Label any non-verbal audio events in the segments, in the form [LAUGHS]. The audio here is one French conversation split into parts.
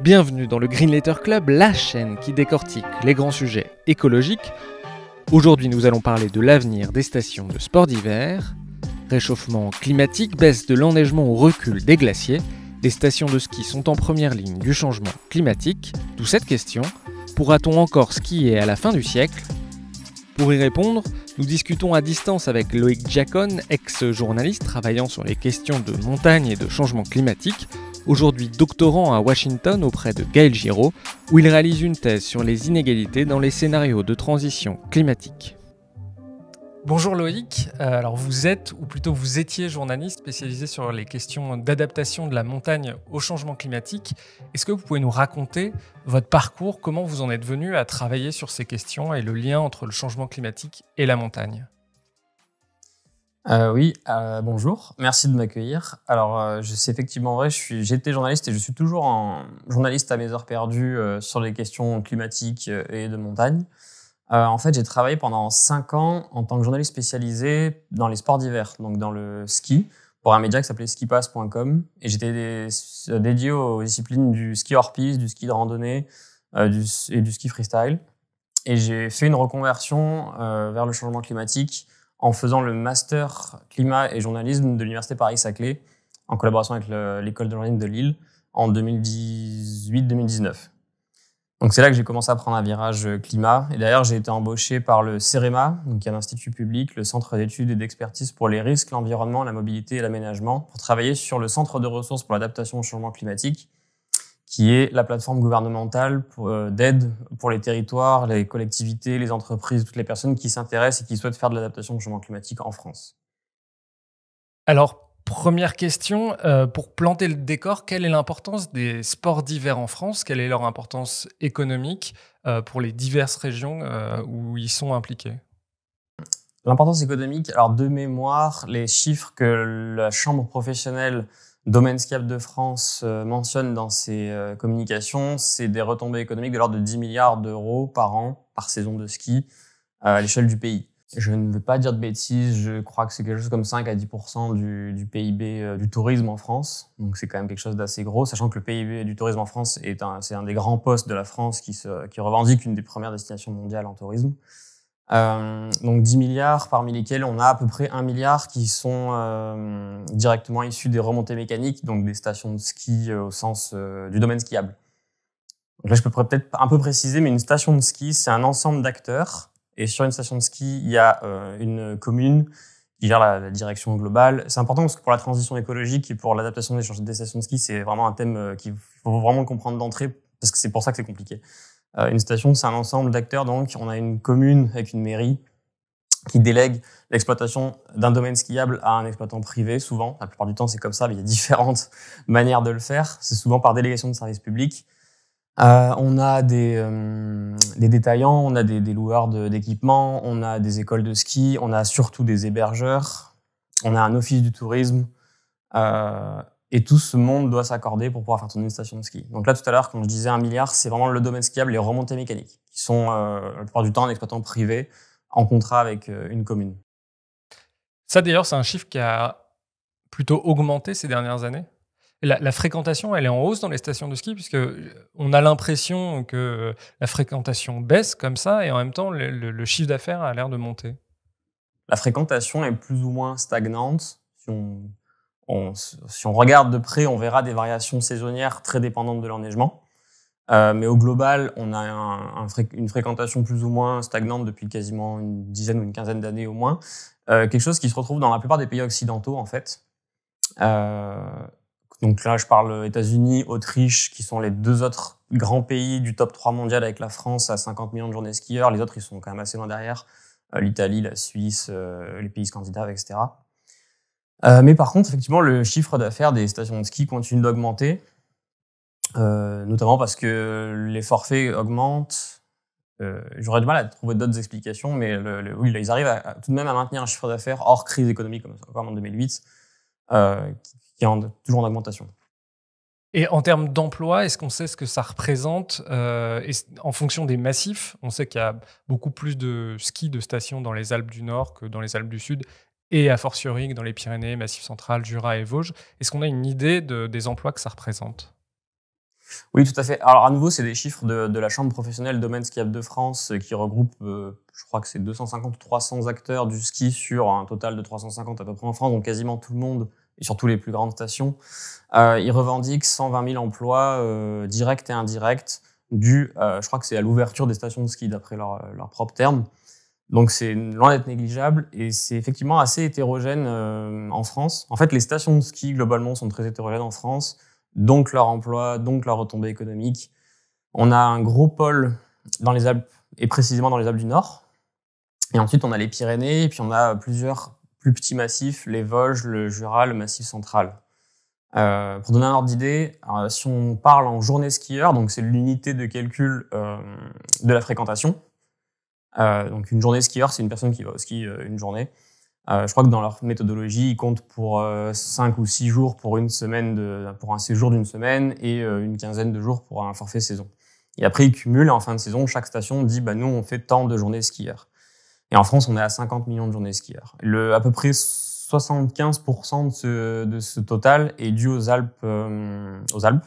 Bienvenue dans le Green Letter Club, la chaîne qui décortique les grands sujets écologiques. Aujourd'hui, nous allons parler de l'avenir des stations de sport d'hiver, réchauffement climatique, baisse de l'enneigement au recul des glaciers. Les stations de ski sont en première ligne du changement climatique. D'où cette question pourra-t-on encore skier à la fin du siècle Pour y répondre, nous discutons à distance avec Loïc Jacon, ex-journaliste travaillant sur les questions de montagne et de changement climatique aujourd'hui doctorant à Washington auprès de Gaël Giraud, où il réalise une thèse sur les inégalités dans les scénarios de transition climatique. Bonjour Loïc, euh, alors vous êtes, ou plutôt vous étiez journaliste spécialisé sur les questions d'adaptation de la montagne au changement climatique. Est-ce que vous pouvez nous raconter votre parcours, comment vous en êtes venu à travailler sur ces questions et le lien entre le changement climatique et la montagne euh, oui, euh, bonjour. Merci de m'accueillir. Alors, c'est euh, effectivement vrai, je suis, j'étais journaliste et je suis toujours un journaliste à mes heures perdues sur les questions climatiques et de montagne. en fait, j'ai travaillé pendant cinq ans en tant que journaliste spécialisé dans les sports d'hiver, donc dans le ski, pour un média qui s'appelait skipass.com. Et j'étais dédié aux disciplines du ski hors-piste, du ski de randonnée et du ski freestyle. Et j'ai fait une reconversion vers le changement climatique en faisant le master climat et journalisme de l'université Paris-Saclay en collaboration avec l'école de journalisme de Lille en 2018-2019. Donc c'est là que j'ai commencé à prendre un virage euh, climat. Et d'ailleurs, j'ai été embauché par le CEREMA, donc qui est un institut public, le centre d'études et d'expertise pour les risques, l'environnement, la mobilité et l'aménagement, pour travailler sur le centre de ressources pour l'adaptation au changement climatique, qui est la plateforme gouvernementale euh, d'aide pour les territoires, les collectivités, les entreprises, toutes les personnes qui s'intéressent et qui souhaitent faire de l'adaptation au changement climatique en France. Alors, première question, euh, pour planter le décor, quelle est l'importance des sports d'hiver en France Quelle est leur importance économique euh, pour les diverses régions où ils sont impliqués L'importance économique, alors de mémoire, les chiffres que la Chambre professionnelle Domenscap de France euh, mentionne dans ses euh, communications, c'est des retombées économiques de l'ordre de 10 milliards d'euros par an, par saison de ski, à l'échelle du pays. Je ne veux pas dire de bêtises, je crois que c'est quelque chose comme 5 à 10% du, du, PIB euh, du tourisme en France, donc c'est quand même quelque chose d'assez gros, sachant que le PIB du tourisme en France est un, c'est un des grands postes de la France qui, se, qui revendique une des premières destinations mondiales en tourisme. Euh, donc 10 milliards, parmi lesquels on a à peu près 1 milliard qui sont euh, directement issus des remontées mécaniques, donc des stations de ski euh, au sens euh, du domaine skiable. là, je peux peut-être un peu préciser, mais une station de ski, c'est un ensemble d'acteurs. Et sur une station de ski, il y a une commune qui gère la, direction globale. C'est important parce que pour la transition écologique et pour l'adaptation des, des stations de ski, c'est vraiment un thème qu'il faut vraiment comprendre d'entrée parce que c'est pour ça que c'est compliqué. Euh, une station, c'est un ensemble d'acteurs. Donc, on a une commune avec une mairie qui délègue l'exploitation d'un domaine skiable à un exploitant privé, souvent. La plupart du temps, c'est comme ça, mais il y a différentes [LAUGHS] manières de le faire. C'est souvent par délégation de services publics euh, on a euh, des, détaillants, on a des, loueurs d'équipements, on a des écoles de ski, on a surtout des hébergeurs, on a un office du tourisme, euh, et tout ce monde doit s'accorder pour pouvoir faire tourner une station de ski. Donc là, tout à l'heure, quand je disais un milliard, c'est vraiment le domaine skiable, les remontées mécaniques, qui sont euh, la plupart du temps un exploitant privé en contrat avec euh, une commune. Ça, d'ailleurs, c'est un chiffre qui a plutôt augmenté ces dernières années. La, fréquentation, elle est en hausse dans les stations de ski, puisque euh, on a l'impression que euh, la fréquentation baisse comme ça, et en même temps, le, le chiffre d'affaires a l'air de monter. La fréquentation est plus ou moins stagnante. Si on on, si on regarde de près, on verra des variations saisonnières très dépendantes de l'enneigement. Euh, mais au global, on a une fréquentation plus ou moins stagnante depuis quasiment une dizaine ou une quinzaine d'années au moins. Euh, quelque chose qui se retrouve dans la plupart des pays occidentaux, en fait. Euh, donc là, je parle États-Unis, Autriche, qui sont les deux autres grands pays du top 3 mondial avec la France à 50 millions de journées skieurs. Les autres, ils sont quand même assez loin derrière. Euh, L'Italie, la Suisse, euh, les pays scandinaves, etc. Euh, mais par contre, effectivement, le chiffre d'affaires des stations de ski continue d'augmenter, euh, notamment parce que les forfaits augmentent. Euh, j'aurais du mal à trouver d'autres explications, mais oui, ils arrivent tout de même à maintenir un chiffre d'affaires hors crise économique, comme, en 2008, qui, est toujours en augmentation. Et en termes d'emploi, est-ce qu'on sait ce que ça représente en fonction des massifs On sait qu'il y a beaucoup plus de skis de stations dans les Alpes du Nord que dans les Alpes du Sud et a fortiori dans les Pyrénées, Massif central, Jura et Vosges. Est-ce qu'on a une idée des emplois que ça représente oui, tout à fait. Alors, à nouveau, c'est des chiffres de, la Chambre professionnelle Domaine Skiable de France euh, qui regroupe, euh, je crois que c'est 250 300 acteurs du ski sur un total de 350 à peu près en France, donc quasiment tout le monde et surtout les plus grandes stations. Euh, ils revendiquent 120 000 emplois directs et indirects du, je crois que c'est à l'ouverture des stations de ski d'après leur, leur propre terme. Donc c'est loin d'être négligeable et c'est effectivement assez hétérogène euh, en France. En fait, les stations de ski globalement sont très hétérogènes en France, donc leur emploi, donc leur retombée économique. On a un gros pôle dans les Alpes et précisément dans les Alpes du Nord. Et ensuite, on a les Pyrénées et puis on a plusieurs plus petits massifs, les Vosges, le Jura, le Massif central. Euh, pour donner un ordre d'idée, euh, si on parle en journée skieur, donc c'est l'unité de calcul euh, de la fréquentation, euh, donc une journée skieur, c'est une personne qui va au ski euh, une journée. Euh, je crois que dans leur méthodologie, ils comptent pour 5 ou 6 jours pour une semaine pour un séjour d'une semaine et une quinzaine de jours pour un forfait saison. Et après, ils cumulent en fin de saison, chaque station dit bah, nous, on fait tant de journées skieurs. Et en France, on est à 50 millions de journées skieurs. Le, à peu près 75% de ce, de ce, total est dû aux Alpes, aux Alpes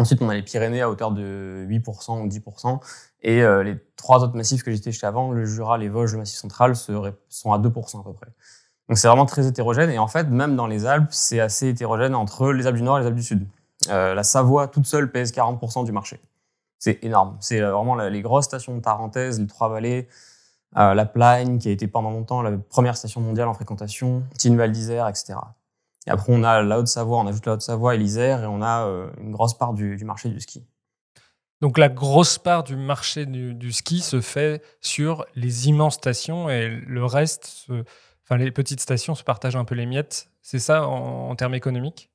Ensuite, on a les Pyrénées à hauteur de 8% ou 10%. Et euh, les trois autres massifs que j'étais chez avant, le Jura, les Vosges, le Massif central, sont à 2% à peu près. Donc c'est vraiment très hétérogène. Et en fait, même dans les Alpes, c'est assez hétérogène entre les Alpes du Nord et les Alpes du Sud. Euh, la Savoie toute seule pèse 40% du marché. C'est énorme. C'est euh, vraiment les grosses stations de Tarentaise, les Trois-Vallées, la Plagne, qui a été pendant longtemps la première station mondiale en fréquentation, Tine-Val d'Isère, etc après, on a la Haute-Savoie, on ajoute la Haute-Savoie et l'Isère, et on a euh, une grosse part du, marché du ski. Donc la grosse part du marché du, ski se fait sur les immenses stations et le reste, enfin les petites stations se partagent un peu les miettes. C'est ça en, termes économiques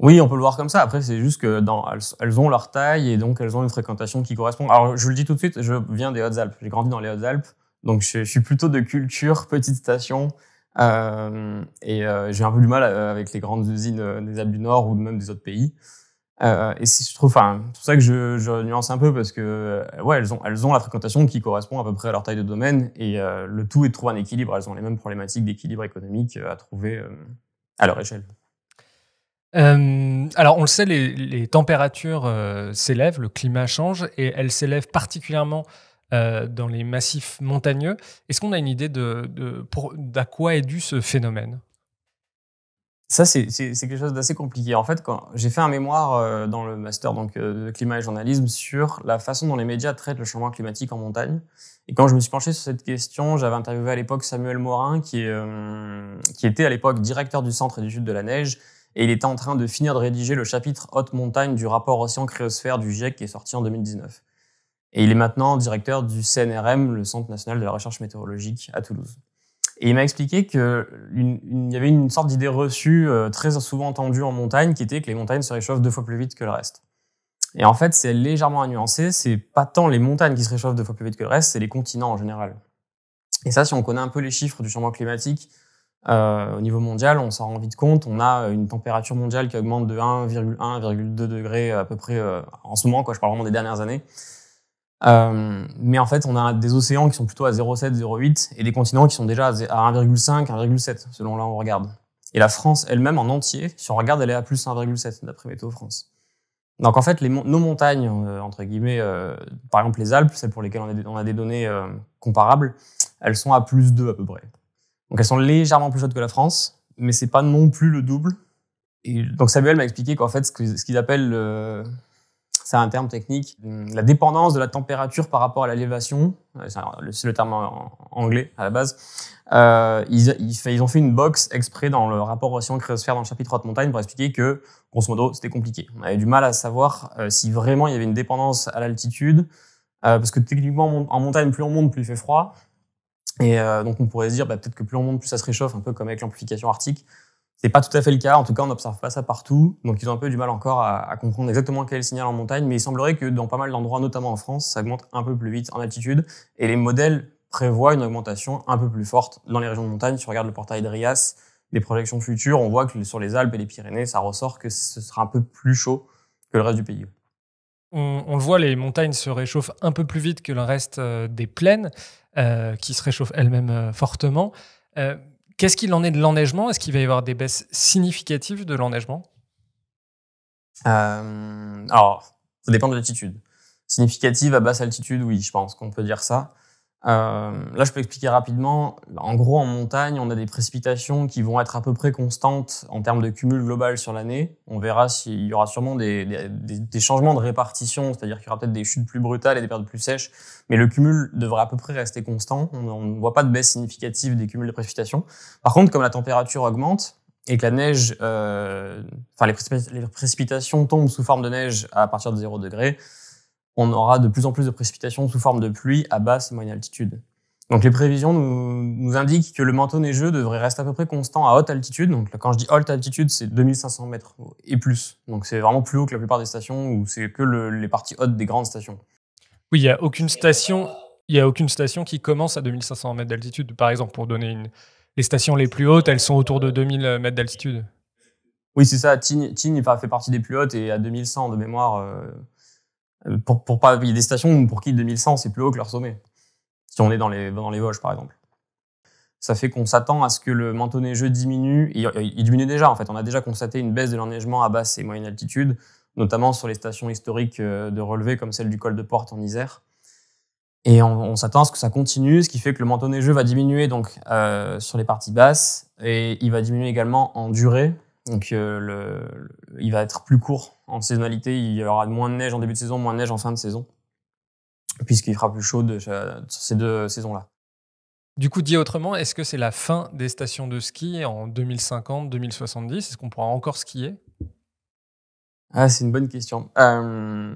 oui, on peut le voir comme ça. Après, c'est juste que dans, elles, ont leur taille et donc elles ont une fréquentation qui correspond. Alors, je vous le dis tout de suite, je viens des Hautes-Alpes. J'ai grandi dans les Hautes-Alpes. Donc, je, je, suis plutôt de culture petite station euh, et euh, j'ai un peu du mal euh, avec les grandes usines des Alpes du Nord ou même des autres pays. et je trouve, c'est pour ça que je, nuance un peu parce que, ouais, elles ont, elles ont la fréquentation qui correspond à peu près à leur taille de domaine et le tout est de trouver un équilibre. Elles ont les mêmes problématiques d'équilibre économique à trouver à leur échelle. alors, on le sait, les, températures s'élèvent, le climat change, et elles s'élèvent particulièrement euh, dans les massifs montagneux. Est-ce qu'on a une idée de, de d'à quoi est dû ce phénomène ça, c'est, quelque chose d'assez compliqué. En fait, j'ai fait un mémoire euh, dans le master donc, euh, de climat et journalisme sur la façon dont les médias traitent le changement climatique en montagne. Et quand je me suis penché sur cette question, j'avais interviewé à l'époque Samuel Morin, qui, qui était à l'époque directeur du Centre d'études de la neige, et il était en train de finir de rédiger le chapitre Haute montagne du rapport Océan-Créosphère du GIEC qui est sorti en 2019. Et il est maintenant directeur du CNRM, le Centre national de la recherche météorologique à Toulouse. Et il m'a expliqué qu'il y avait une sorte d'idée reçue euh, très souvent entendue en montagne qui était que les montagnes se réchauffent deux fois plus vite que le reste. Et en fait, c'est légèrement à nuancer, c'est pas tant les montagnes qui se réchauffent deux fois plus vite que le reste, c'est les continents en général. Et ça, si on connaît un peu les chiffres du changement climatique euh, au niveau mondial, on s'en rend vite compte. On a euh, une température mondiale qui augmente de 1,1-1,2 degrés à peu près euh, en ce moment, quoi, je parle vraiment des dernières années. Euh, mais en fait, on a des océans qui sont plutôt à 0,7, 0,8 et des continents qui sont déjà à 1,5, 1,7 selon là où on regarde. Et la France elle-même en entier, si on regarde, elle est à plus 1,7 d'après Météo France. Donc en fait, les, nos montagnes, euh, entre guillemets, euh, par exemple les Alpes, celles pour lesquelles on a des, données comparables, elles sont à plus 2 à peu près. Donc elles sont légèrement plus chaudes que la France, mais c'est pas non plus le double. Et donc Samuel m'a expliqué qu'en fait, ce qu'ils appellent un terme technique. Hum, la dépendance de la température par rapport à l'élévation, euh, c'est le terme anglais à la base. Euh, ils, ils, ont fait une box exprès dans le rapport océan cryosphère dans le chapitre haute montagne pour expliquer que, grosso modo, c'était compliqué. On avait du mal à savoir euh, si vraiment il y avait une dépendance à l'altitude, parce que techniquement en montagne, plus on monte, plus il fait froid. Et donc on pourrait se dire bah, peut-être que plus on monte, plus ça se réchauffe, un peu comme avec l'amplification arctique. C'est pas tout à fait le cas. En tout cas, on n'observe pas ça partout. Donc, ils ont un peu du mal encore à, comprendre exactement quel est le signal en montagne. Mais il semblerait que dans pas mal d'endroits, notamment en France, ça augmente un peu plus vite en altitude. Et les modèles prévoient une augmentation un peu plus forte dans les régions de montagne. Si on regarde le portail de Rias, les projections futures, on voit que sur les Alpes et les Pyrénées, ça ressort que ce sera un peu plus chaud que le reste du pays. On, le voit, les montagnes se réchauffent un peu plus vite que le reste euh, des plaines, euh, qui se réchauffent elles-mêmes euh, fortement. Euh, Qu'est-ce qu'il en est de l'enneigement Est-ce qu'il va y avoir des baisses significatives de l'enneigement euh, Alors, ça dépend de l'altitude. Significative à basse altitude, oui, je pense qu'on peut dire ça. Euh, là, je peux expliquer rapidement. En gros, en montagne, on a des précipitations qui vont être à peu près constantes en termes de cumul global sur l'année. On verra s'il y aura sûrement des, des, des changements de répartition, c'est-à-dire qu'il y aura peut-être des chutes plus brutales et des périodes plus sèches, mais le cumul devrait à peu près rester constant. On ne voit pas de baisse significative des cumuls de précipitations. Par contre, comme la température augmente, et que la neige, euh, enfin les, précipitations tombent sous forme de neige à partir de 0 degrés, on aura de plus en plus de précipitations sous forme de pluie à basse et moyenne altitude. Donc les prévisions nous, indiquent que le manteau neigeux devrait rester à peu près constant à haute altitude. Donc quand je dis haute altitude, c'est 2500 mètres et plus. Donc c'est vraiment plus haut que la plupart des stations ou c'est que les parties hautes des grandes stations. Oui, il n'y a aucune station, il y a aucune station qui commence à 2500 mètres d'altitude. Par exemple, pour donner une, les stations les plus hautes, elles sont autour de 2000 mètres d'altitude. Oui, c'est ça. Tignes, Tignes fait partie des plus hautes et à 2100 de mémoire. Euh, euh, pour, pas, il y a des stations pour qui 2100 c'est plus haut que leur sommet. Si on est dans les, dans les Vosges par exemple. Ça fait qu'on s'attend à ce que le manteau neigeux diminue. Il, il diminue déjà en fait. On a déjà constaté une baisse de l'enneigement à basse et moyenne altitude, notamment sur les stations historiques euh, de relevé, comme celle du col de Porte en Isère. Et on, s'attend à ce que ça continue, ce qui fait que le manteau neigeux va diminuer donc euh, sur les parties basses et il va diminuer également en durée. Donc il va être plus court en saisonnalité, il y aura moins de neige en début de saison, moins de neige en fin de saison, puisqu'il fera plus chaud de euh, ces deux saisons-là. Du coup, dit autrement, est-ce que c'est la fin des stations de ski en 2050, 2070 Est-ce qu'on pourra encore skier ah, c'est une bonne question. Euh,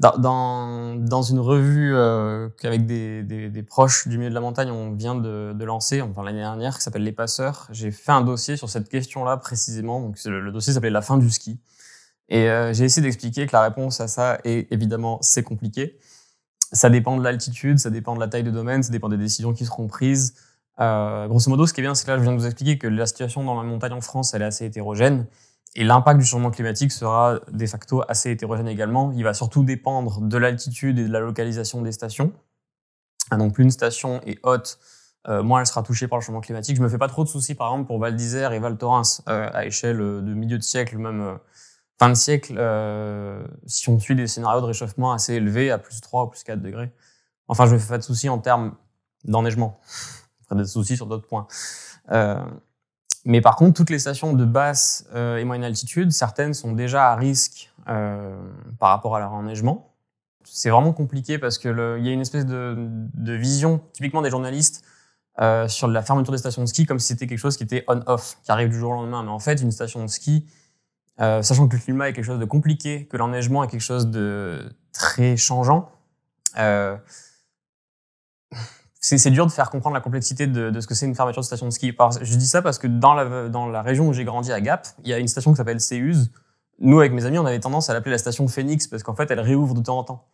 dans, dans, une revue euh, qu'avec des, des, proches du milieu de la montagne, on vient de, lancer, enfin l'année dernière, qui s'appelle Les Passeurs, j'ai fait un dossier sur cette question-là précisément. Donc, le, le, dossier s'appelait La fin du ski. Et euh, j'ai essayé d'expliquer que la réponse à ça est évidemment c'est compliqué. Ça dépend de l'altitude, ça dépend de la taille de domaine, ça dépend des décisions qui seront prises. Euh, grosso modo, ce qui est bien, c'est que là, je viens de vous expliquer que la situation dans la montagne en France, elle est assez hétérogène. Et l'impact du changement climatique sera de facto assez hétérogène également. Il va surtout dépendre de l'altitude et de la localisation des stations. Ah, donc, plus une station est haute, euh, moins elle sera touchée par le changement climatique. Je me fais pas trop de soucis, par exemple, pour Val d'Isère et Val Thorens, à échelle de milieu de siècle, même fin de siècle, euh, si on suit des scénarios de réchauffement assez élevés, à plus 3 ou plus 4 degrés. Enfin, je ne me fais pas de soucis en termes d'enneigement. Je ferai des soucis sur d'autres points. Euh, mais par contre, toutes les stations de basse euh, et moyenne altitude, certaines sont déjà à risque par rapport à leur enneigement. C'est vraiment compliqué parce qu'il y a une espèce de, de vision, typiquement des journalistes, sur la fermeture des stations de ski comme si c'était quelque chose qui était on-off, qui arrive du jour au lendemain. Mais en fait, une station de ski, euh, sachant que le climat est quelque chose de compliqué, que l'enneigement est quelque chose de très changeant, euh, c'est dur de faire comprendre la complexité de, ce que c'est une fermeture de station de ski. Je dis ça parce que dans la, région où j'ai grandi à Gap, il y a une station qui s'appelle Céuse. Nous, avec mes amis, on avait tendance à l'appeler la station Phoenix parce qu'en fait, elle réouvre de temps en temps.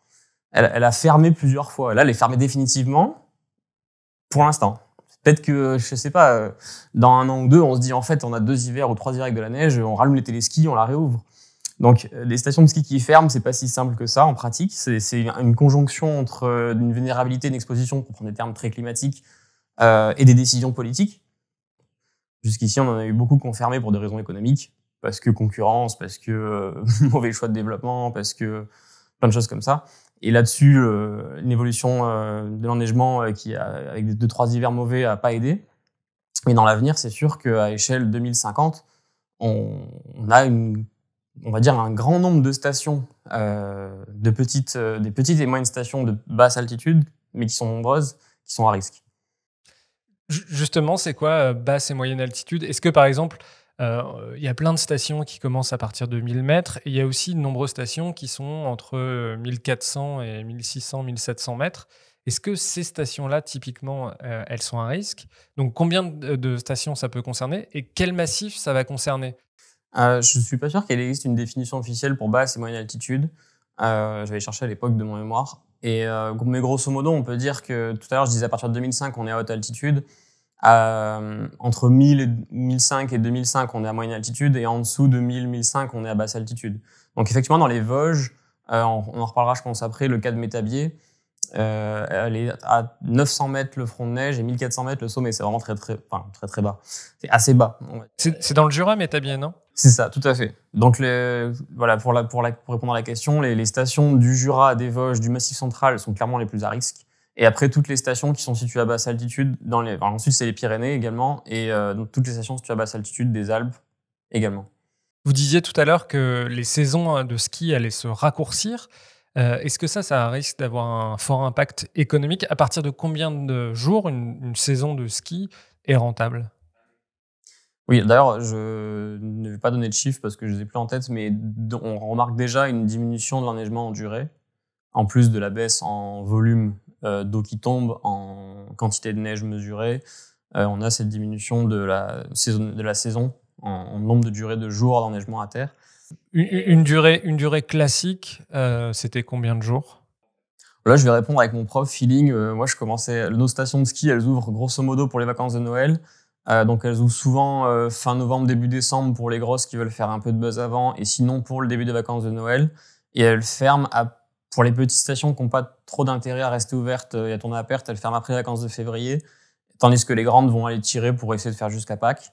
Elle, elle a fermé plusieurs fois. Là, elle est fermée définitivement pour l'instant. Peut-être que, euh, je sais pas, euh, dans un an ou deux, on se dit en fait, on a deux hivers ou trois hivers avec de la neige, on rallume les téléskis, on la réouvre. Donc, euh, les stations de ski qui ferment, c'est pas si simple que ça en pratique. C'est une conjonction entre une vulnérabilité, une exposition, pour prendre des termes très climatiques, euh, et des décisions politiques. Jusqu'ici, on en a eu beaucoup confirmé pour des raisons économiques, parce que concurrence, parce que [LAUGHS] mauvais choix de développement, parce que plein de choses comme ça. Et là-dessus, euh, une l'évolution euh, de l'enneigement, euh, qui, avec deux, trois hivers mauvais, a pas aidé. Mais dans l'avenir, c'est sûr qu'à échelle 2050, on, a une, on va dire un grand nombre de stations, de petites, des petites et moyennes stations de basse altitude, mais qui sont nombreuses, qui sont à risque. Justement, c'est quoi basse et moyenne altitude Est-ce que, par exemple, euh, il y a plein de stations qui commencent à partir de 1000 mètres. il y a aussi de nombreuses stations qui sont entre 1400 euh, et 1600, 1700 mètres. Est-ce que ces stations-là, typiquement, euh, elles sont à risque Donc, combien de, stations ça peut concerner et quel massif ça va concerner Je ne suis pas sûr qu'il existe une définition officielle pour basse et moyenne altitude. J'avais cherché à l'époque de mon mémoire. Et, mais grosso modo, on peut dire que tout à l'heure, je disais à partir de 2005, on est à haute altitude. Euh, entre 1000 et 1005 et 2005, on est à moyenne altitude, et en dessous de 1000, 1005, on est à basse altitude. Donc effectivement, dans les Vosges, euh, on, en reparlera, je pense, après, le cas de Métabier, euh, à 900 mètres le front de neige et 1400 mètres le sommet. C'est vraiment très, très, enfin, très, très bas. C'est assez bas. C'est dans le Jura, Métabier, non C'est ça, tout à fait. Donc les, voilà, pour, la, pour, la, pour répondre à la question, les, les stations du Jura, des Vosges, du Massif central sont clairement les plus à risque. Et après, toutes les stations qui sont situées à basse altitude, dans les... ensuite c'est les Pyrénées également, et euh, donc toutes les stations situées à basse altitude des Alpes également. Vous disiez tout à l'heure que les saisons hein, de ski allaient se raccourcir. Euh, est-ce que ça, ça risque d'avoir un fort impact économique À partir de combien de jours une, une saison de ski est rentable oui, d'ailleurs, je ne vais pas donner de chiffres parce que je ne les ai plus en tête, mais on remarque déjà une diminution de l'enneigement en durée, en plus de la baisse en volume euh, d'eau qui tombe en quantité de neige mesurée. Euh, on a cette diminution de la saison, de la saison en, nombre de durée de jours d'enneigement à terre. Une, durée, une durée classique, euh, c'était combien de jours Là, je vais répondre avec mon prof feeling. moi, je commençais. Nos stations de ski, elles ouvrent grosso modo pour les vacances de Noël. donc, elles ouvrent souvent fin novembre, début décembre pour les grosses qui veulent faire un peu de buzz avant, et sinon pour le début des vacances de Noël. Et elles ferment à pour les petites stations qui n'ont pas trop d'intérêt à rester ouvertes euh, et à tourner à perte, elles ferment après les vacances de février, tandis que les grandes vont aller tirer pour essayer de faire jusqu'à Pâques.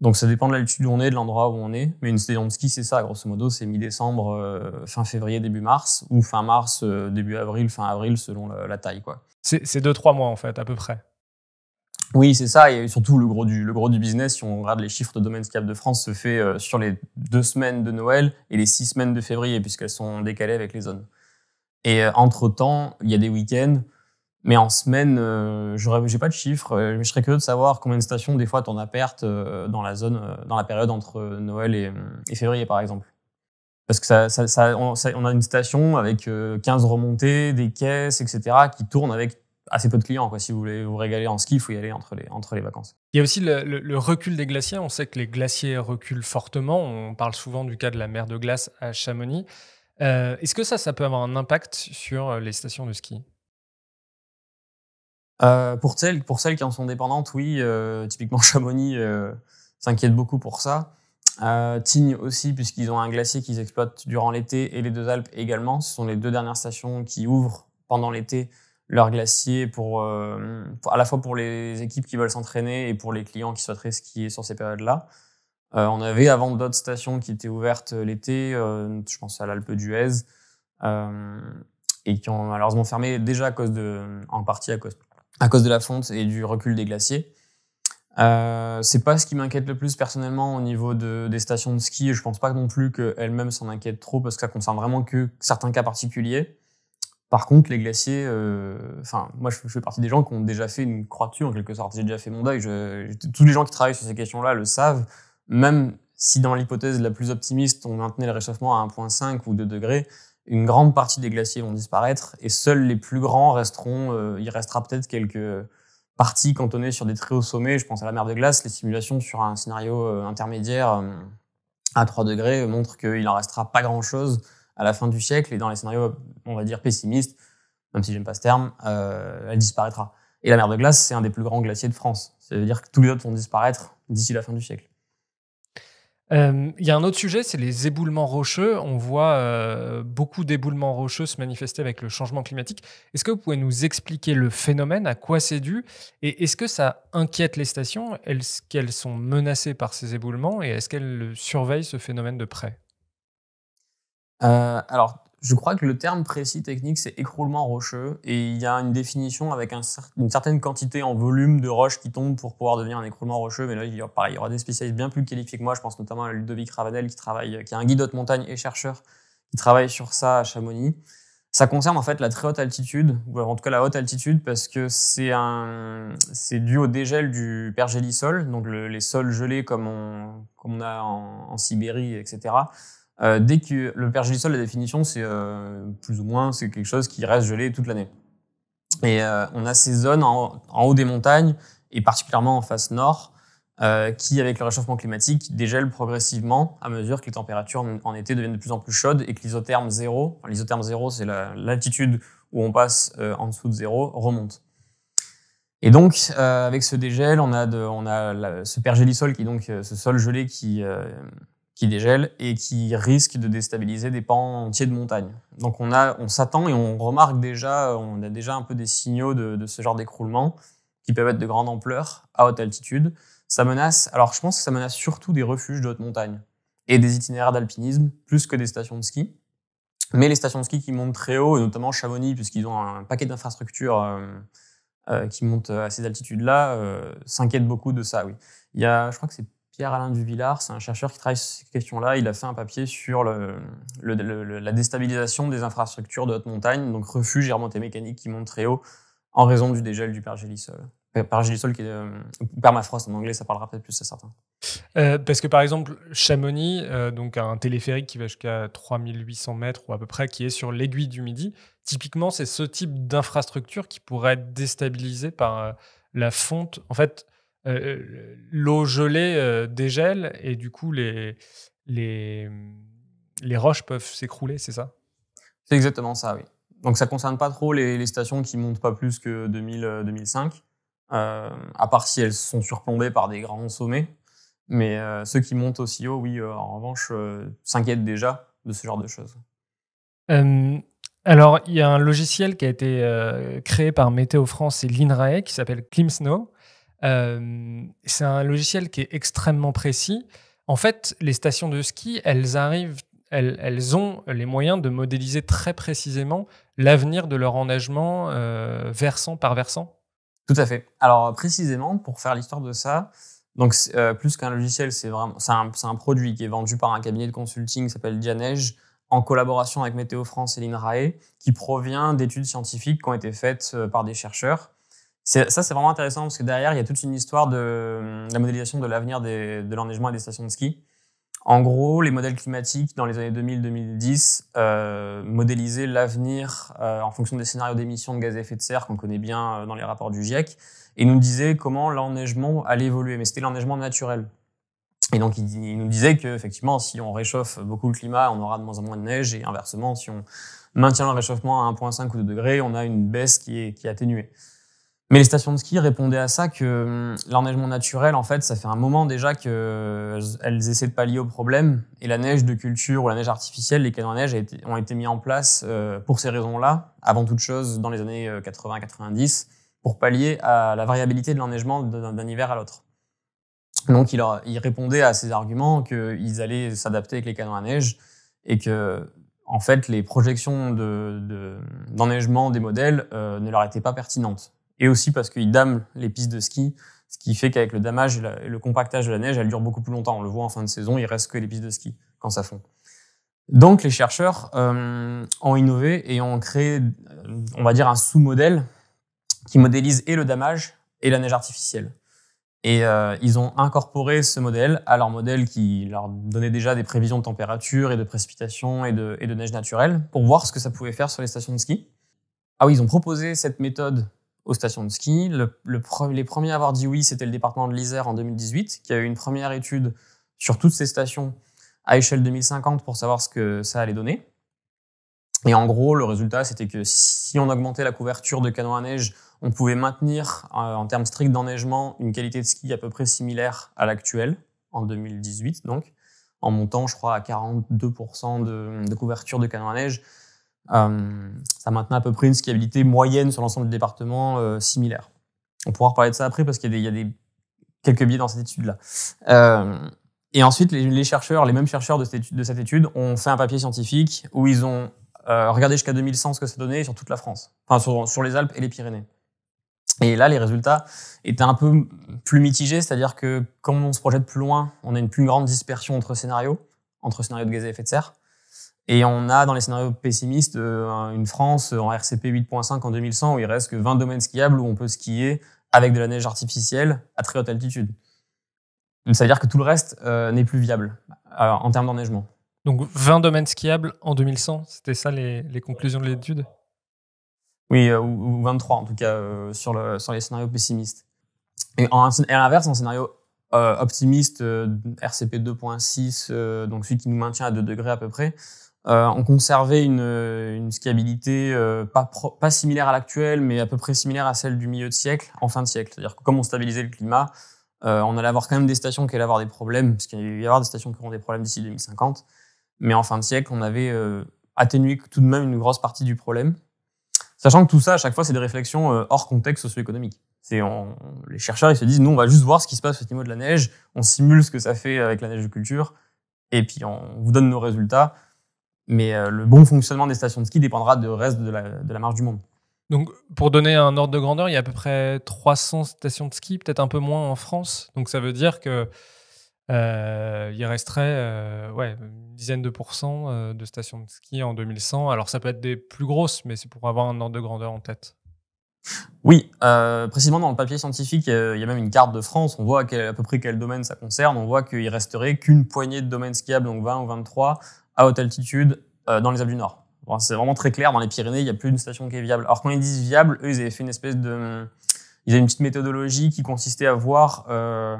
Donc ça dépend de l'altitude où on est, de l'endroit où on est. Mais une saison de ski, c'est ça, grosso modo, c'est mi-décembre, euh, fin février, début mars, ou fin mars, euh, début avril, fin avril, selon la, taille. quoi. C'est deux, trois mois, en fait, à peu près. Oui, c'est ça. Et surtout, le gros, du, le gros du business, si on regarde les chiffres de Domaine App de France, se fait sur les deux semaines de Noël et les six semaines de février, puisqu'elles sont décalées avec les zones. Et euh, entre-temps, il y a des week-ends. Mais en semaine, euh, je j'ai pas de chiffres. Euh, mais je serais curieux de savoir combien de stations, des fois, tu en as perte dans la zone, dans la période entre Noël et, février, par exemple. Parce que ça, on, a une station avec 15 remontées, des caisses, etc., qui tourne avec assez peu de clients. Quoi. Si vous voulez vous régaler en ski, il faut y aller entre les, entre les vacances. Il y a aussi le, recul des glaciers. On sait que les glaciers reculent fortement. On parle souvent du cas de la mer de glace à Chamonix. Euh, est-ce que ça, ça peut avoir un impact sur euh, les stations de ski euh, pour, celles, pour celles qui en sont dépendantes, oui, typiquement [LAUGHS] Chamonix s'inquiète beaucoup pour ça. Tignes aussi, puisqu'ils ont un glacier qu'ils exploitent durant l'été et les deux Alpes également. Ce sont les deux dernières stations qui ouvrent pendant l'été leur glacier pour, à la fois pour les équipes qui veulent s'entraîner et pour les clients qui souhaiteraient skier sur ces périodes-là. Euh, on avait avant d'autres stations qui étaient ouvertes euh, l'été, euh, je pense à l'Alpe d'Huez, et qui ont malheureusement fermé déjà à cause de, en partie à cause, à cause de la fonte et du recul des glaciers. Euh, c'est pas ce qui m'inquiète le plus personnellement au niveau des stations de ski. Je pense pas non plus qu'elles-mêmes s'en inquiètent trop parce que ça concerne vraiment que certains cas particuliers. Par contre, les glaciers, enfin, moi je, fais partie des gens qui ont déjà fait une croiture en quelque sorte. J'ai déjà fait mon deuil. tous les gens qui travaillent sur ces questions-là le savent même si dans l'hypothèse la plus optimiste, on maintenait le réchauffement à 1,5 ou 2 degrés, une grande partie des glaciers vont disparaître et seuls les plus grands resteront. Euh, il restera peut-être quelques parties cantonnées sur des très hauts sommets. Je pense à la mer de glace. Les simulations sur un scénario euh, intermédiaire euh, à 3 degrés montrent qu'il en restera pas grand-chose à la fin du siècle. Et dans les scénarios, on va dire pessimistes, même si j'aime pas ce terme, elle disparaîtra. Et la mer de glace, c'est un des plus grands glaciers de France. Ça veut dire que tous les autres vont disparaître d'ici la fin du siècle. Euh, il y a un autre sujet, c'est les éboulements rocheux. On voit euh, beaucoup d'éboulements rocheux se manifester avec le changement climatique. Est-ce que vous pouvez nous expliquer le phénomène, à quoi c'est dû Et est-ce que ça inquiète les stations Est-ce qu'elles sont menacées par ces éboulements Et est-ce qu'elles surveillent ce phénomène de près euh, Alors, je crois que le terme précis technique, c'est écroulement rocheux, et il y a une définition avec une certaine quantité en volume de roches qui tombent pour pouvoir devenir un écroulement rocheux, mais là, il y aura, il y aura des spécialistes bien plus qualifiés que moi, je pense notamment à Ludovic Ravanel, qui, travaille, euh, qui est un guide haute montagne et chercheur, qui travaille sur ça à Chamonix. Ça concerne en fait la très haute altitude, ou en tout cas la haute altitude, parce que c'est un, c'est dû au dégel du pergélisol, donc les sols gelés comme on, comme on a en, en Sibérie, etc. Euh, dès que le pergélisol, la définition, c'est euh, plus ou moins c'est quelque chose qui reste gelé toute l'année. Et euh, on a ces zones en, haut des montagnes et particulièrement en face nord qui, avec le réchauffement climatique, dégèlent progressivement à mesure que les températures en, été deviennent de plus en plus chaudes et que l'isotherme zéro, l'isotherme zéro, c'est l'altitude où on passe en dessous de zéro, remonte. Et donc, avec ce dégel, on a, on a ce pergélisol qui donc ce sol gelé qui qui et qui risque de déstabiliser des pans entiers de montagne. Donc on, a, on s'attend et on remarque déjà, on a déjà un peu des signaux de, ce genre d'écroulement qui peuvent être de grande ampleur à haute altitude. Ça menace, alors je pense que ça menace surtout des refuges de haute montagne et des itinéraires d'alpinisme plus que des stations de ski. Mais les stations de ski qui montent très haut, et notamment Chamonix, puisqu'ils ont un paquet d'infrastructures euh, euh, qui montent à ces altitudes-là, euh, s'inquiètent beaucoup de ça. Oui, il y a, je crois que c'est Pierre-Alain Duvillard, c'est un chercheur qui travaille sur ces questions-là. Il a fait un papier sur le, la déstabilisation des infrastructures de haute montagne, donc refuges et remontées mécaniques qui montent très haut en raison du dégel du pergélisol. Euh, pergélisol qui est euh, permafrost en anglais, ça parlera peut-être plus à certains. Euh, parce que par exemple, Chamonix, donc un téléphérique qui va jusqu'à 3800 mètres ou à peu près, qui est sur l'aiguille du Midi, typiquement, c'est ce type d'infrastructure qui pourrait être déstabilisée par la fonte. En fait, euh, l'eau gelée euh, dégèle et du coup, les, les, les roches peuvent s'écrouler, c'est ça C'est exactement ça, oui. Donc ça ne concerne pas trop les, stations qui montent pas plus que 2000, 2005, euh, à part si elles sont surplombées par des grands sommets. Mais ceux qui montent aussi haut, oui, en revanche, s'inquiètent déjà de ce genre de choses. alors, il y a un logiciel qui a été créé par Météo France et l'INRAE qui s'appelle ClimSnow, euh, c'est un logiciel qui est extrêmement précis. En fait, les stations de ski, elles arrivent, elles, ont les moyens de modéliser très précisément l'avenir de leur engagement euh, versant par versant. Tout à fait. Alors précisément, pour faire l'histoire de ça, donc euh, plus qu'un logiciel, c'est vraiment c'est un, produit qui est vendu par un cabinet de consulting qui s'appelle Dianege en collaboration avec Météo France et l'INRAE, qui provient d'études scientifiques qui ont été faites par des chercheurs ça, c'est vraiment intéressant parce que derrière, il y a toute une histoire de, hum, la modélisation de l'avenir de l'enneigement et des stations de ski. En gros, les modèles climatiques dans les années 2000-2010 euh, modélisaient l'avenir euh, en fonction des scénarios d'émissions de gaz à effet de serre qu'on connaît bien euh, dans les rapports du GIEC et nous disaient comment l'enneigement allait évoluer, mais c'était l'enneigement naturel. Et donc ils il nous disaient qu'effectivement, si on réchauffe beaucoup le climat, on aura de moins en moins de neige et inversement, si on maintient le réchauffement à 1,5 ou 2 degrés, on a une baisse qui qui est atténuée. Mais les stations de ski répondaient à ça que hum, l'enneigement naturel, en fait, ça fait un moment déjà qu'elles euh, essaient de pallier au problème. Et la neige de culture ou la neige artificielle, les canons à neige ont été mis en place euh, pour ces raisons-là, avant toute chose dans les années 80-90, euh, pour pallier à la variabilité de l'enneigement d'un hiver à l'autre. Donc, ils il répondaient à ces arguments qu'ils allaient s'adapter avec les canons à neige et que en fait, les projections d'enneigement des modèles ne leur étaient pas pertinentes et aussi parce qu'ils damment les pistes de ski, ce qui fait qu'avec le damage et le compactage de la neige, elle dure beaucoup plus longtemps. On le voit en fin de saison, il reste que les pistes de ski quand ça fond. Donc les chercheurs euh, ont innové et ont créé, euh, on va dire, un sous-modèle qui modélise et le damage et la neige artificielle. Et euh, ils ont incorporé ce modèle à leur modèle qui leur donnait déjà des prévisions de température et de précipitation et et de neige naturelle pour voir ce que ça pouvait faire sur les stations de ski. Ah oui, ils ont proposé cette méthode aux stations de ski. Le, les premiers à avoir dit oui, c'était le département de l'Isère en 2018, qui a eu une première étude sur toutes ces stations à échelle 2050 pour savoir ce que ça allait donner. Et en gros, le résultat, c'était que si on augmentait la couverture de canons à neige, on pouvait maintenir, euh, en termes stricts d'enneigement, une qualité de ski à peu près similaire à l'actuelle, en 2018 donc, en montant, je crois, à 42% de, de couverture de canons à neige. Euh, ça maintenait à peu près une scalabilité moyenne sur l'ensemble du département euh, similaire. On pourra reparler de ça après parce qu'il y, a, des, quelques biais dans cette étude-là. Euh, et ensuite, les, chercheurs, les mêmes chercheurs de cette, étude, de cette, étude, ont fait un papier scientifique où ils ont regardé jusqu'à 2100 ce que ça donnait sur toute la France, enfin sur, sur les Alpes et les Pyrénées. Et là, les résultats étaient un peu plus mitigés, c'est-à-dire que quand on se projette plus loin, on a une plus grande dispersion entre scénarios, entre scénarios de gaz à effet de serre. Et on a dans les scénarios pessimistes euh, une France en RCP 8.5 en 2100 où il reste que 20 domaines skiables où on peut skier avec de la neige artificielle à très haute altitude. cest ça veut dire que tout le reste euh, n'est plus viable euh, en termes d'enneigement. Donc 20 domaines skiables en 2100, c'était ça les, conclusions de l'étude Oui, ou, 23 en tout cas sur, les scénarios pessimistes. Et, à l'inverse, en scénario optimiste, RCP 2.6, donc celui qui nous maintient à 2 degrés à peu près, on euh, conservait une, skiabilité euh, euh, pas, similaire à l'actuelle, mais à peu près similaire à celle du milieu de siècle, en fin de siècle. C'est-à-dire que comme on stabilisait le climat, on allait avoir quand même des stations qui allaient avoir des problèmes, parce qu'il y avoir des stations qui auront des problèmes d'ici 2050. Mais en fin de siècle, on avait atténué tout de même une grosse partie du problème. Sachant que tout ça, à chaque fois, c'est des réflexions hors contexte socio-économique. C'est les chercheurs, ils se disent, nous, on va juste voir ce qui se passe au niveau de la neige, on simule ce que ça fait avec la neige de culture, et puis on vous donne nos résultats mais euh, le bon fonctionnement des stations de ski dépendra du reste de la, de la marge du monde. Donc, pour donner un ordre de grandeur, il y a à peu près 300 stations de ski, peut-être un peu moins en France. Donc, ça veut dire que euh, il resterait euh, ouais, une dizaine de pourcents de stations de ski en 2100. Alors, ça peut être des plus grosses, mais c'est pour avoir un ordre de grandeur en tête. Oui, précisément dans le papier scientifique, il y a même une carte de France. On voit à, peu près quel domaine ça concerne. On voit qu'il resterait qu'une poignée de domaines skiables, donc 20 ou 23, à haute altitude euh, dans les Alpes du Nord. c'est vraiment très clair, dans les Pyrénées, il n'y a plus une station qui est viable. Alors quand ils disent viable, eux, ils avaient fait une espèce de... Ils avaient une petite méthodologie qui consistait à voir euh,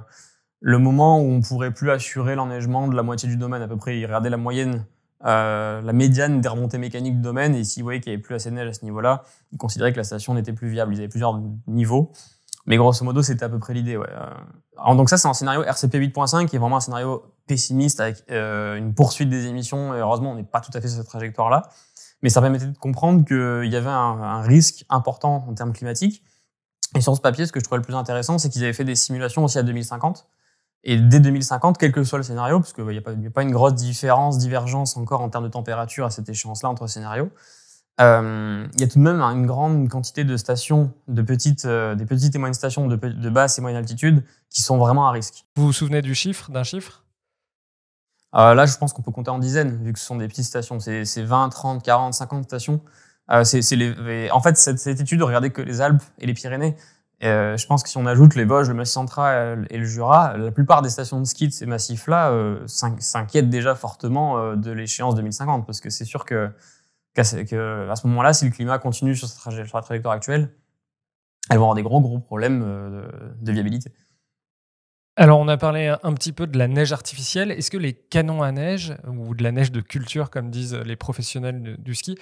le moment où on pourrait plus assurer l'enneigement de la moitié du domaine. À peu près, ils regardaient la moyenne, euh, la médiane des remontées mécaniques du domaine, et s'ils voyaient qu'il n'y avait plus assez de neige à ce niveau-là, ils considéraient que la station n'était plus viable. Ils avaient plusieurs niveaux. Mais grosso modo, c'était à peu près l'idée. Ouais. Euh, donc ça, c'est un scénario RCP 8.5 qui est vraiment un scénario pessimiste avec euh, une poursuite des émissions. heureusement, on n'est pas tout à fait sur cette trajectoire-là. Mais ça permettait de comprendre qu'il y avait un, risque important en termes climatiques. Et sur ce papier, ce que je trouvais le plus intéressant, c'est qu'ils avaient fait des simulations aussi à 2050. Et dès 2050, quel que soit le scénario, parce qu'il n'y a, pas une grosse différence, divergence encore en termes de température à cette échéance-là entre scénarios, euh, il y a tout de même une grande quantité de stations, de petites, euh, des petites et moyennes stations de, de, basse et moyenne altitude qui sont vraiment à risque. Vous vous souvenez du chiffre, d'un chiffre euh, Là, je pense qu'on peut compter en dizaines, vu que ce sont des petites stations. C'est 20, 30, 40, 50 stations. en fait, cette, étude regardez que les Alpes et les Pyrénées. je pense que si on ajoute les Vosges, le Massif central et le Jura, la plupart des stations de ski de ces massifs-là s'inquiètent déjà fortement de l'échéance 2050, parce que c'est sûr que qu'à que, à ce moment-là, si le climat continue sur, sa la trajectoire actuelle, elles vont avoir des gros, gros problèmes euh, de, viabilité. Alors, on a parlé un petit peu de la neige artificielle. Est-ce que les canons à neige, ou de la neige de culture, comme disent les professionnels du ski,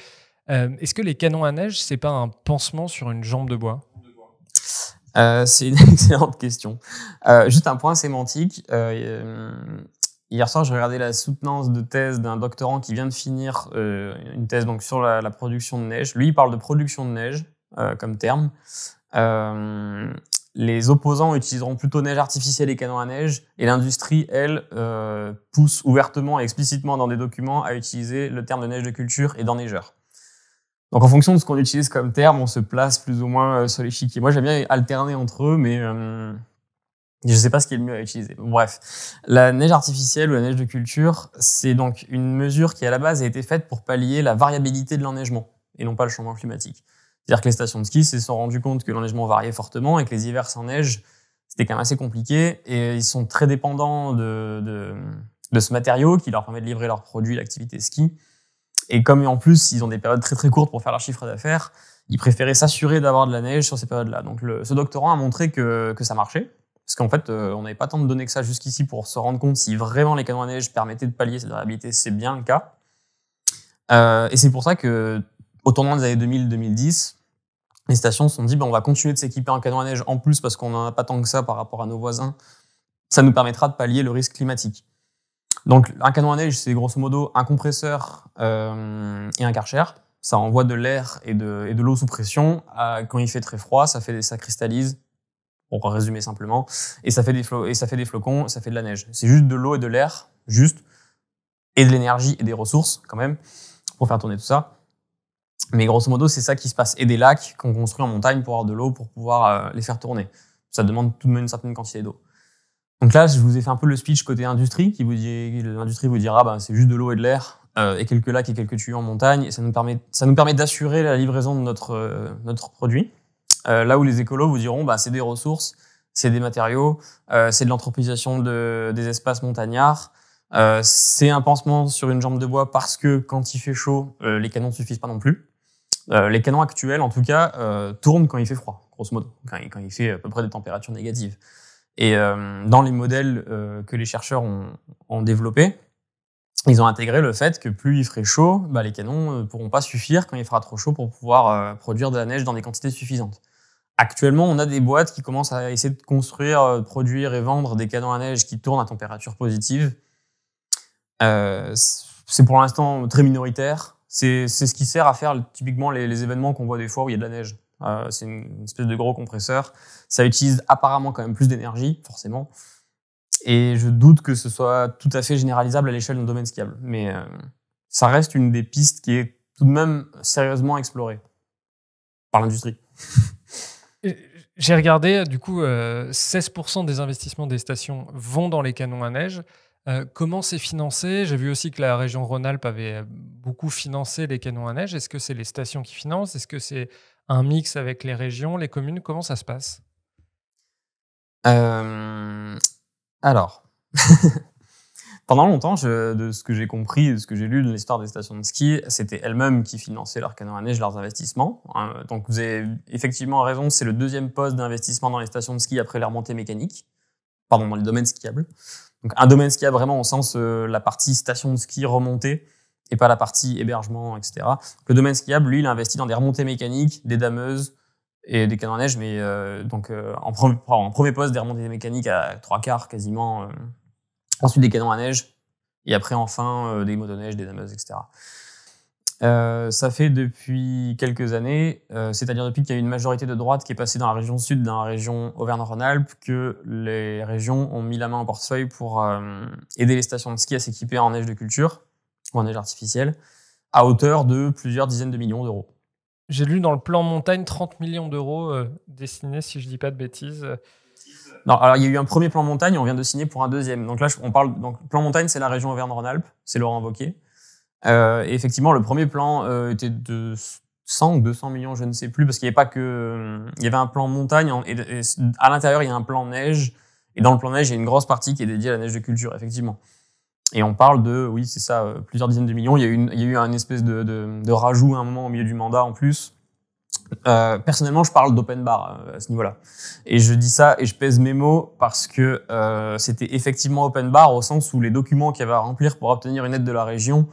euh, est-ce que les canons à neige, c'est pas un pansement sur une jambe de bois euh, C'est une [LAUGHS] excellente question. juste un point sémantique. Hier soir, je regardais la soutenance de thèse d'un doctorant qui vient de finir euh, une thèse donc, sur la, production de neige. Lui, il parle de production de neige euh, comme terme. Euh, les opposants utiliseront plutôt neige artificielle et canons à neige, et l'industrie, elle, pousse ouvertement et explicitement dans des documents à utiliser le terme de neige de culture et d'enneigeur. Donc en fonction de ce qu'on utilise comme terme, on se place plus ou moins sur les chiquiers. Moi, j'aime bien alterner entre eux, mais je ne sais pas ce qui est le mieux à utiliser. Bref, la neige artificielle ou la neige de culture, c'est donc une mesure qui à la base a été faite pour pallier la variabilité de l'enneigement et non pas le changement climatique. C'est-à-dire que les stations de ski se sont rendues compte que l'enneigement variait fortement et que les hivers sans neige, c'était quand même assez compliqué et ils sont très dépendants de, de, de ce matériau qui leur permet de livrer leurs produits, l'activité ski. Et comme en plus ils ont des périodes très très courtes pour faire leur chiffre d'affaires, ils préféraient s'assurer d'avoir de la neige sur ces périodes-là. Donc le, ce doctorant a montré que, que ça marchait parce qu'en fait, euh, on n'avait pas tant de données que ça jusqu'ici pour se rendre compte si vraiment les canons à neige permettaient de pallier cette variabilité. C'est bien le cas. Euh, et c'est pour ça que, au tournant des années 2000-2010, les stations se sont dit, ben, on va continuer de s'équiper en canons à neige en plus parce qu'on n'en a pas tant que ça par rapport à nos voisins. Ça nous permettra de pallier le risque climatique. Donc, un canon à neige, c'est grosso modo un compresseur euh, et un karcher. Ça envoie de l'air et de, et de l'eau sous pression. quand il fait très froid, ça, fait, ça cristallise pour résumer simplement. Et ça fait des, et ça fait des flocons, ça fait de la neige. C'est juste de l'eau et de l'air, juste, et de l'énergie et des ressources quand même, pour faire tourner tout ça. Mais grosso modo, c'est ça qui se passe. Et des lacs qu'on construit en montagne pour avoir de l'eau, pour pouvoir euh, les faire tourner. Ça demande tout de même une certaine quantité d'eau. Donc là, je vous ai fait un peu le speech côté industrie, qui vous dit, l'industrie vous dira, bah, c'est juste de l'eau et de l'air, euh, et quelques lacs et quelques tuyaux en montagne, et ça nous permet, ça nous permet d'assurer la livraison de notre, euh, notre produit. Euh, là où les écolos vous diront, bah, c'est des ressources, c'est des matériaux, euh, c'est de l'anthropisation de, des espaces montagnards, euh, c'est un pansement sur une jambe de bois parce que quand il fait chaud, les canons ne suffisent pas non plus. les canons actuels, en tout cas, tournent quand il fait froid, grosso modo, quand il, fait à peu près des températures négatives. Et dans les modèles que les chercheurs ont, ont développés, ils ont intégré le fait que plus il ferait chaud, bah les canons ne pourront pas suffire quand il fera trop chaud pour pouvoir produire de la neige dans des quantités suffisantes. Actuellement, on a des boîtes qui commencent à essayer de construire, euh, produire et vendre des canons à neige qui tournent à température positive. Euh, c'est pour l'instant très minoritaire. C'est ce qui sert à faire typiquement les, événements qu'on voit des fois où il y a de la neige. Euh, c'est une, espèce de gros compresseur. Ça utilise apparemment quand même plus d'énergie, forcément. Et je doute que ce soit tout à fait généralisable à l'échelle d'un domaine skiable. Mais ça reste une des pistes qui est tout de même sérieusement explorée par l'industrie. [LAUGHS] J'ai regardé, euh, du coup, 16% euh, des investissements des stations vont dans les canons à neige. Euh, comment c'est financé J'ai vu aussi que la région Rhône-Alpes avait beaucoup financé les canons à neige. Est-ce que c'est les stations qui financent Est-ce que c'est un mix avec les régions, les communes Comment ça se passe Alors, [LAUGHS] Pendant longtemps, de ce que j'ai compris, de ce que j'ai lu de l'histoire des stations de ski, c'était elles-mêmes qui finançaient leurs canons à neige, leurs investissements. Hein. Donc vous avez effectivement raison, c'est le deuxième poste d'investissement dans les stations de ski après les remontées mécaniques, pardon, dans les domaines skiables. Donc un domaine skiable vraiment au sens euh, la partie station de ski remontée et pas la partie hébergement, etc. le domaine skiable, lui, il investit dans des remontées mécaniques, des dameuses, et des canons à neige, mais euh, donc euh, en, premier poste des remontées mécaniques à trois quarts quasiment, Ensuite, des canons à neige. Et après, enfin, euh, des motoneiges, des dameuses etc. Euh, ça fait depuis quelques années, euh, c'est-à-dire depuis qu'il y a une majorité de droite qui est passée dans la région sud, dans la région Auvergne-Rhône-Alpes, que les régions ont mis la main au portefeuille pour aider les stations de ski à s'équiper en neige de culture ou en neige artificielle, à hauteur de plusieurs dizaines de millions d'euros. J'ai lu dans le plan montagne 30 millions d'euros destinés, si je ne dis pas de bêtises, alors il y a eu un premier plan montagne, on vient de signer pour un deuxième. Donc là, on parle. Donc, plan montagne, c'est la région Auvergne-Rhône-Alpes, c'est Laurent Wauquiez. Euh, et effectivement, le premier plan euh, était de 100 ou 200 millions, je ne sais plus, parce qu'il n'y avait pas que. Euh, il y avait un plan montagne, et, à l'intérieur, il y a un plan neige. Et dans le plan neige, il y a une grosse partie qui est dédiée à la neige de culture, effectivement. Et on parle de, oui, c'est ça, euh, plusieurs dizaines de millions. Il y a eu, un espèce de, rajout un moment au milieu du mandat en plus. Euh, personnellement, je parle d'open bar euh, à ce niveau-là. Et je dis ça et je pèse mes mots parce que euh, c'était effectivement open bar au sens où les documents qu'il y avait à remplir pour obtenir une aide de la région,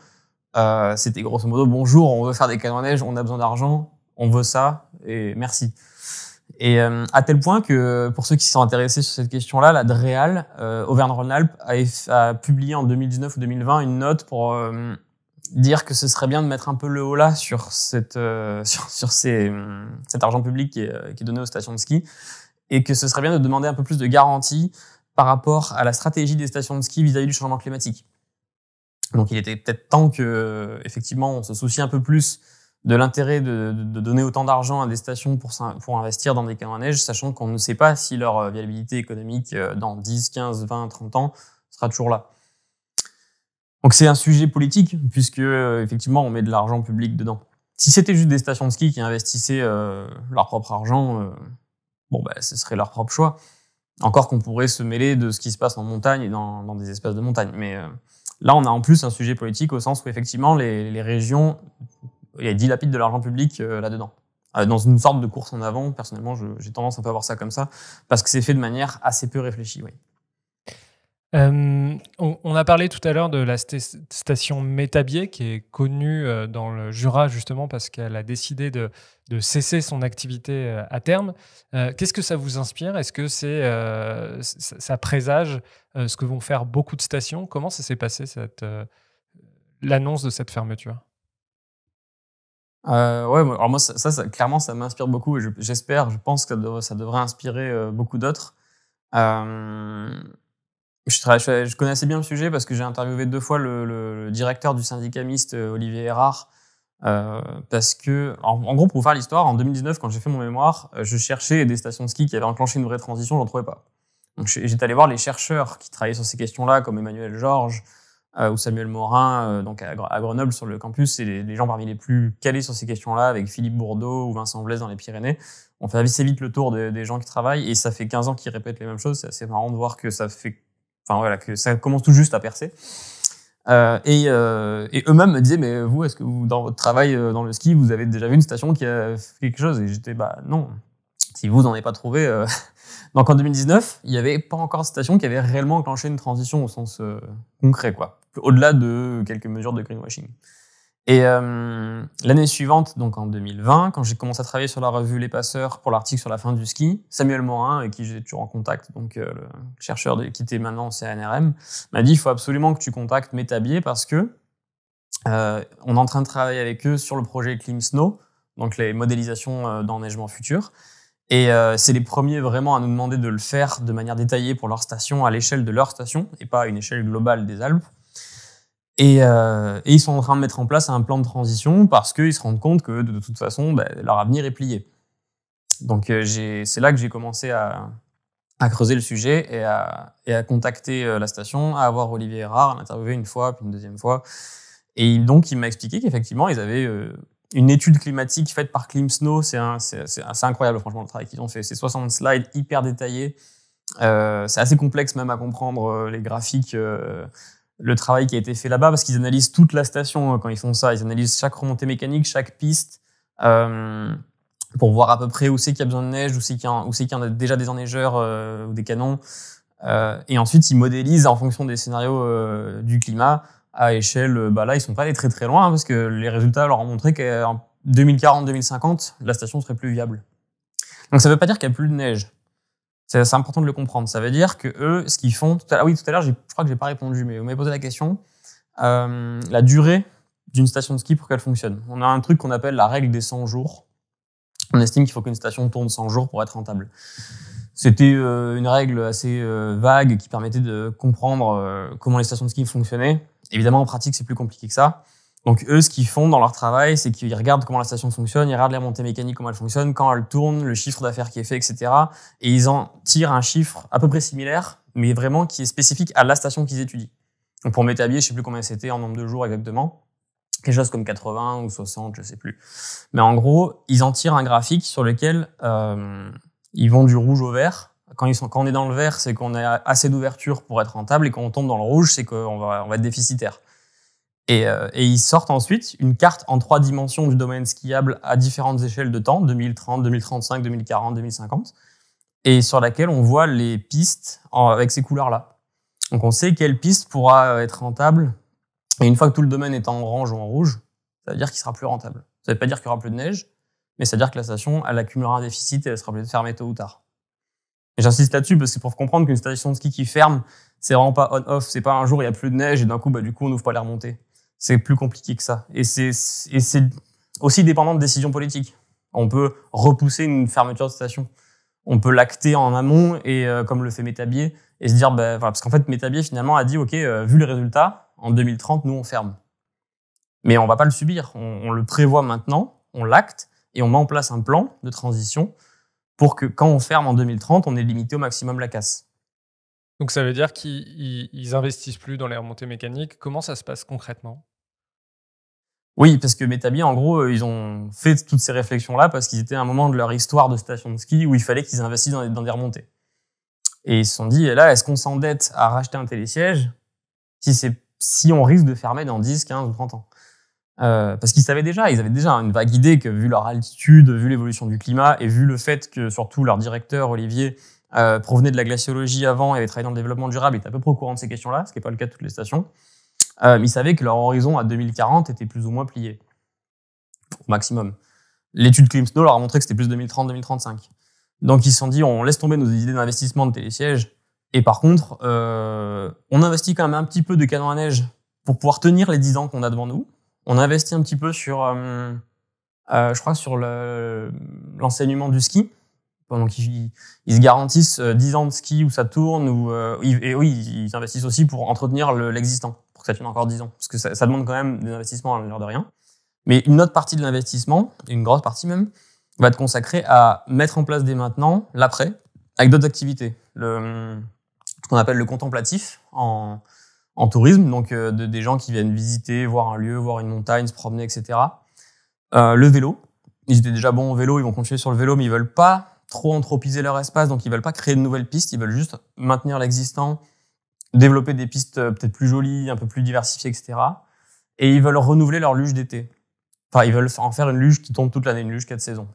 c'était grosso modo bonjour, on veut faire des canons neige, on a besoin d'argent, on veut ça et merci. Et à tel point que pour ceux qui sont intéressés sur cette question-là, la DREAL, Auvergne-Rhône-Alpes, a, publié en 2019 ou 2020 une note pour dire que ce serait bien de mettre un peu le haut là sur, cette, euh, [LAUGHS] sur, sur ces, euh, cet argent public qui est, euh, qui est, donné aux stations de ski et que ce serait bien de demander un peu plus de garantie par rapport à la stratégie des stations de ski vis-à-vis du changement climatique. Donc il était peut-être temps que effectivement on se soucie un peu plus de l'intérêt de, de, donner autant d'argent à des stations pour, pour investir dans des canons à neige, sachant qu'on ne sait pas si leur viabilité économique dans 10, 15, 20, 30 ans sera toujours là. Donc c'est un sujet politique, puisque euh, effectivement on met de l'argent public dedans. Si c'était juste des stations de ski qui investissaient euh, leur propre argent, euh, bon bah, ce serait leur propre choix. Encore qu'on pourrait se mêler de ce qui se passe en montagne et dans, dans des espaces de montagne. Mais là on a en plus un sujet politique au sens où effectivement les, les régions, il y a dilapide de l'argent public là-dedans. dans une sorte de course en avant, personnellement j'ai tendance à pas voir ça comme ça, parce que c'est fait de manière assez peu réfléchie. Oui. Euh, on, a parlé tout à l'heure de la station Métabier, qui est connue euh, dans le Jura justement parce qu'elle a décidé de, cesser son activité euh, à terme. Qu'est-ce que ça vous inspire Est-ce que c'est ça présage ce que vont faire beaucoup de stations Comment ça s'est passé l'annonce de cette fermeture ouais, alors moi, ça, clairement, ça m'inspire beaucoup et j'espère, je, pense que ça, devrait, inspirer beaucoup d'autres. Je, connaissais bien le sujet parce que j'ai interviewé deux fois le, directeur du syndicat euh, Olivier Erard, euh, parce que, en, gros, pour vous faire l'histoire, en 2019, quand j'ai fait mon mémoire, euh, je cherchais des stations de ski qui avaient enclenché une vraie transition, j'en trouvais pas. Donc j'étais allé voir les chercheurs qui travaillaient sur ces questions-là, comme Emmanuel Georges ou Samuel Morin, donc à, Grenoble sur le campus, et les, gens parmi les plus calés sur ces questions-là, avec Philippe Bourdeau ou Vincent Blaise dans les Pyrénées. On fait assez vite le tour des gens qui travaillent, et ça fait 15 ans qu'ils répètent les mêmes choses. C'est assez marrant de voir que ça fait Enfin voilà, que ça commence tout juste à percer. Euh, euh, et, eux-mêmes me disaient, mais vous, est-ce que vous, dans votre travail euh, dans le ski, vous avez déjà vu une station qui a fait quelque chose Et j'étais, bah non, si vous n'en avez pas trouvé. [LAUGHS] Donc en 2019, il n'y avait pas encore de station qui avait réellement enclenché une transition au sens concret, quoi, au-delà de quelques mesures de greenwashing. Et euh, l'année suivante, donc en 2020, quand j'ai commencé à travailler sur la revue Les Passeurs pour l'article sur la fin du ski, Samuel Morin, avec qui j'ai toujours en contact, donc euh, le chercheur qui était maintenant au CNRM, m'a dit il faut absolument que tu contactes Métabier parce que euh, on est en train de travailler avec eux sur le projet ClimSnow, Snow, donc les modélisations d'enneigement futur. Et c'est les premiers vraiment à nous demander de le faire de manière détaillée pour leur station, à l'échelle de leur station, et pas à une échelle globale des Alpes. Euh, et, ils sont en train de mettre en place un plan de transition parce qu'ils se rendent compte que de, toute façon, ben, leur avenir est plié. Donc euh, c'est là que j'ai commencé à, creuser le sujet et à, contacter euh, la station, à avoir Olivier Erard, à l'interviewer une fois, puis une deuxième fois. Et donc il m'a expliqué qu'effectivement, ils avaient une étude climatique faite par Climsnow. C'est incroyable, franchement, le travail qu'ils ont fait. C'est 60 slides hyper détaillés. c'est assez complexe même à comprendre les graphiques le travail qui a été fait là-bas, parce qu'ils analysent toute la station hein, quand ils font ça. Ils analysent chaque remontée mécanique, chaque piste, euh, pour voir à peu près où c'est qu'il y a besoin de neige, où c'est qu'il y, a, en a déjà des enneigeurs euh, ou des canons. Euh, et ensuite, ils modélisent en fonction des scénarios du climat à échelle. Bah là, ils sont pas allés très très loin, hein, parce que les résultats leur ont montré qu'en 2040-2050, la station serait plus viable. Donc ça veut pas dire qu'il n'y a plus de neige. C'est important de le comprendre. Ça veut dire que eux, ce qu'ils font. Tout à, oui, tout à l'heure, je crois que j'ai pas répondu, mais vous m'avez posé la question. Euh, la durée d'une station de ski pour qu'elle fonctionne. On a un truc qu'on appelle la règle des 100 jours. On estime qu'il faut qu'une station tourne 100 jours pour être rentable. C'était euh, une règle assez euh, vague qui permettait de comprendre euh, comment les stations de ski fonctionnaient. Évidemment, en pratique, c'est plus compliqué que ça. Donc eux, ce qu'ils font dans leur travail, c'est qu'ils regardent comment la station fonctionne, ils regardent la montée mécanique, comment elle fonctionne, quand elle tourne, le chiffre d'affaires qui est fait, etc. Et ils en tirent un chiffre à peu près similaire, mais vraiment qui est spécifique à la station qu'ils étudient. Donc pour m'établir, je sais plus combien c'était en nombre de jours exactement, quelque chose comme 80 ou 60, je sais plus. Mais en gros, ils en tirent un graphique sur lequel euh, ils vont du rouge au vert. Quand, ils sont, on est dans le vert, c'est qu'on a assez d'ouverture pour être rentable, et quand on tombe dans le rouge, c'est qu'on va, on va être déficitaire. Euh, et, ils sortent ensuite une carte en trois dimensions du domaine skiable à différentes échelles de temps, 2030, 2035, 2040, 2050, et sur laquelle on voit les pistes avec ces couleurs-là. Donc on sait quelle piste pourra euh, être rentable. Et une fois que tout le domaine est en orange ou en rouge, ça veut dire qu'il sera plus rentable. Ça ne veut pas dire qu'il n'y aura plus de neige, mais ça veut dire que la station, elle accumulera un déficit et elle sera obligée de fermer tôt ou tard. Et j'insiste là-dessus parce que c'est pour comprendre qu'une station de ski qui ferme, c'est vraiment pas on-off, c'est pas un jour il n'y a plus de neige et d'un coup, bah, du coup, on n'ouvre pas les remontées c'est plus compliqué que ça. Et c'est aussi dépendant de décisions politiques. On peut repousser une fermeture de station. On peut l'acter en amont, et euh, comme le fait Métabier, et se dire, bah, parce qu'en fait, Métabier finalement a dit, OK, euh, vu les résultats, en 2030, nous, on ferme. Mais on va pas le subir. On, le prévoit maintenant, on l'acte, et on met en place un plan de transition pour que quand on ferme en 2030, on ait limité au maximum la casse. Donc ça veut dire qu'ils investissent plus dans les remontées mécaniques. Comment ça se passe concrètement oui, parce que Métabier, en gros, euh, ils ont fait toutes ces réflexions-là parce qu'ils étaient à un moment de leur histoire de station de ski où il fallait qu'ils investissent dans des, remontées. Et ils se sont dit, là, est-ce qu'on s'endette à racheter un télésiège si, si on risque de fermer dans 10, 15 ou 30 ans euh, Parce qu'ils savaient déjà, ils avaient déjà une vague idée que vu leur altitude, vu l'évolution du climat et vu le fait que surtout leur directeur, Olivier, euh, provenait de la glaciologie avant et avait travaillé dans le développement durable, il était à peu près au courant de ces questions-là, ce qui n'est pas le cas de toutes les stations. Euh, ils savaient que leur horizon à 2040 était plus ou moins plié, au maximum. L'étude Snow leur a montré que c'était plus 2030-2035. Donc ils se sont dit, on laisse tomber nos idées d'investissement de télésièges, et par contre, euh, on investit quand même un petit peu de canon à neige pour pouvoir tenir les 10 ans qu'on a devant nous. On investit un petit peu sur, euh, je crois, sur l'enseignement du ski. pendant ils, ils, se garantissent 10 ans de ski où ça tourne, et oui, ils investissent aussi pour entretenir l'existant pour que ça tienne encore 10 ans. Parce que ça, demande quand même des investissements à l'heure hein, de rien. Mais une autre partie de l'investissement, une grosse partie même, va être consacrée à mettre en place dès maintenant l'après avec d'autres activités. Le, ce qu'on appelle le contemplatif en, en tourisme, donc euh, de, des gens qui viennent visiter, voir un lieu, voir une montagne, se promener, etc. Euh, le vélo. Ils étaient déjà bons au vélo, ils vont continuer sur le vélo, mais ils veulent pas trop anthropiser leur espace, donc ils veulent pas créer de nouvelles pistes, ils veulent juste maintenir l'existant développer des pistes euh, peut-être plus jolies, un peu plus diversifiées, etc. Et ils veulent renouveler leur luge d'été. Enfin, ils veulent en faire une luge qui tombe toute l'année, une luge quatre saisons.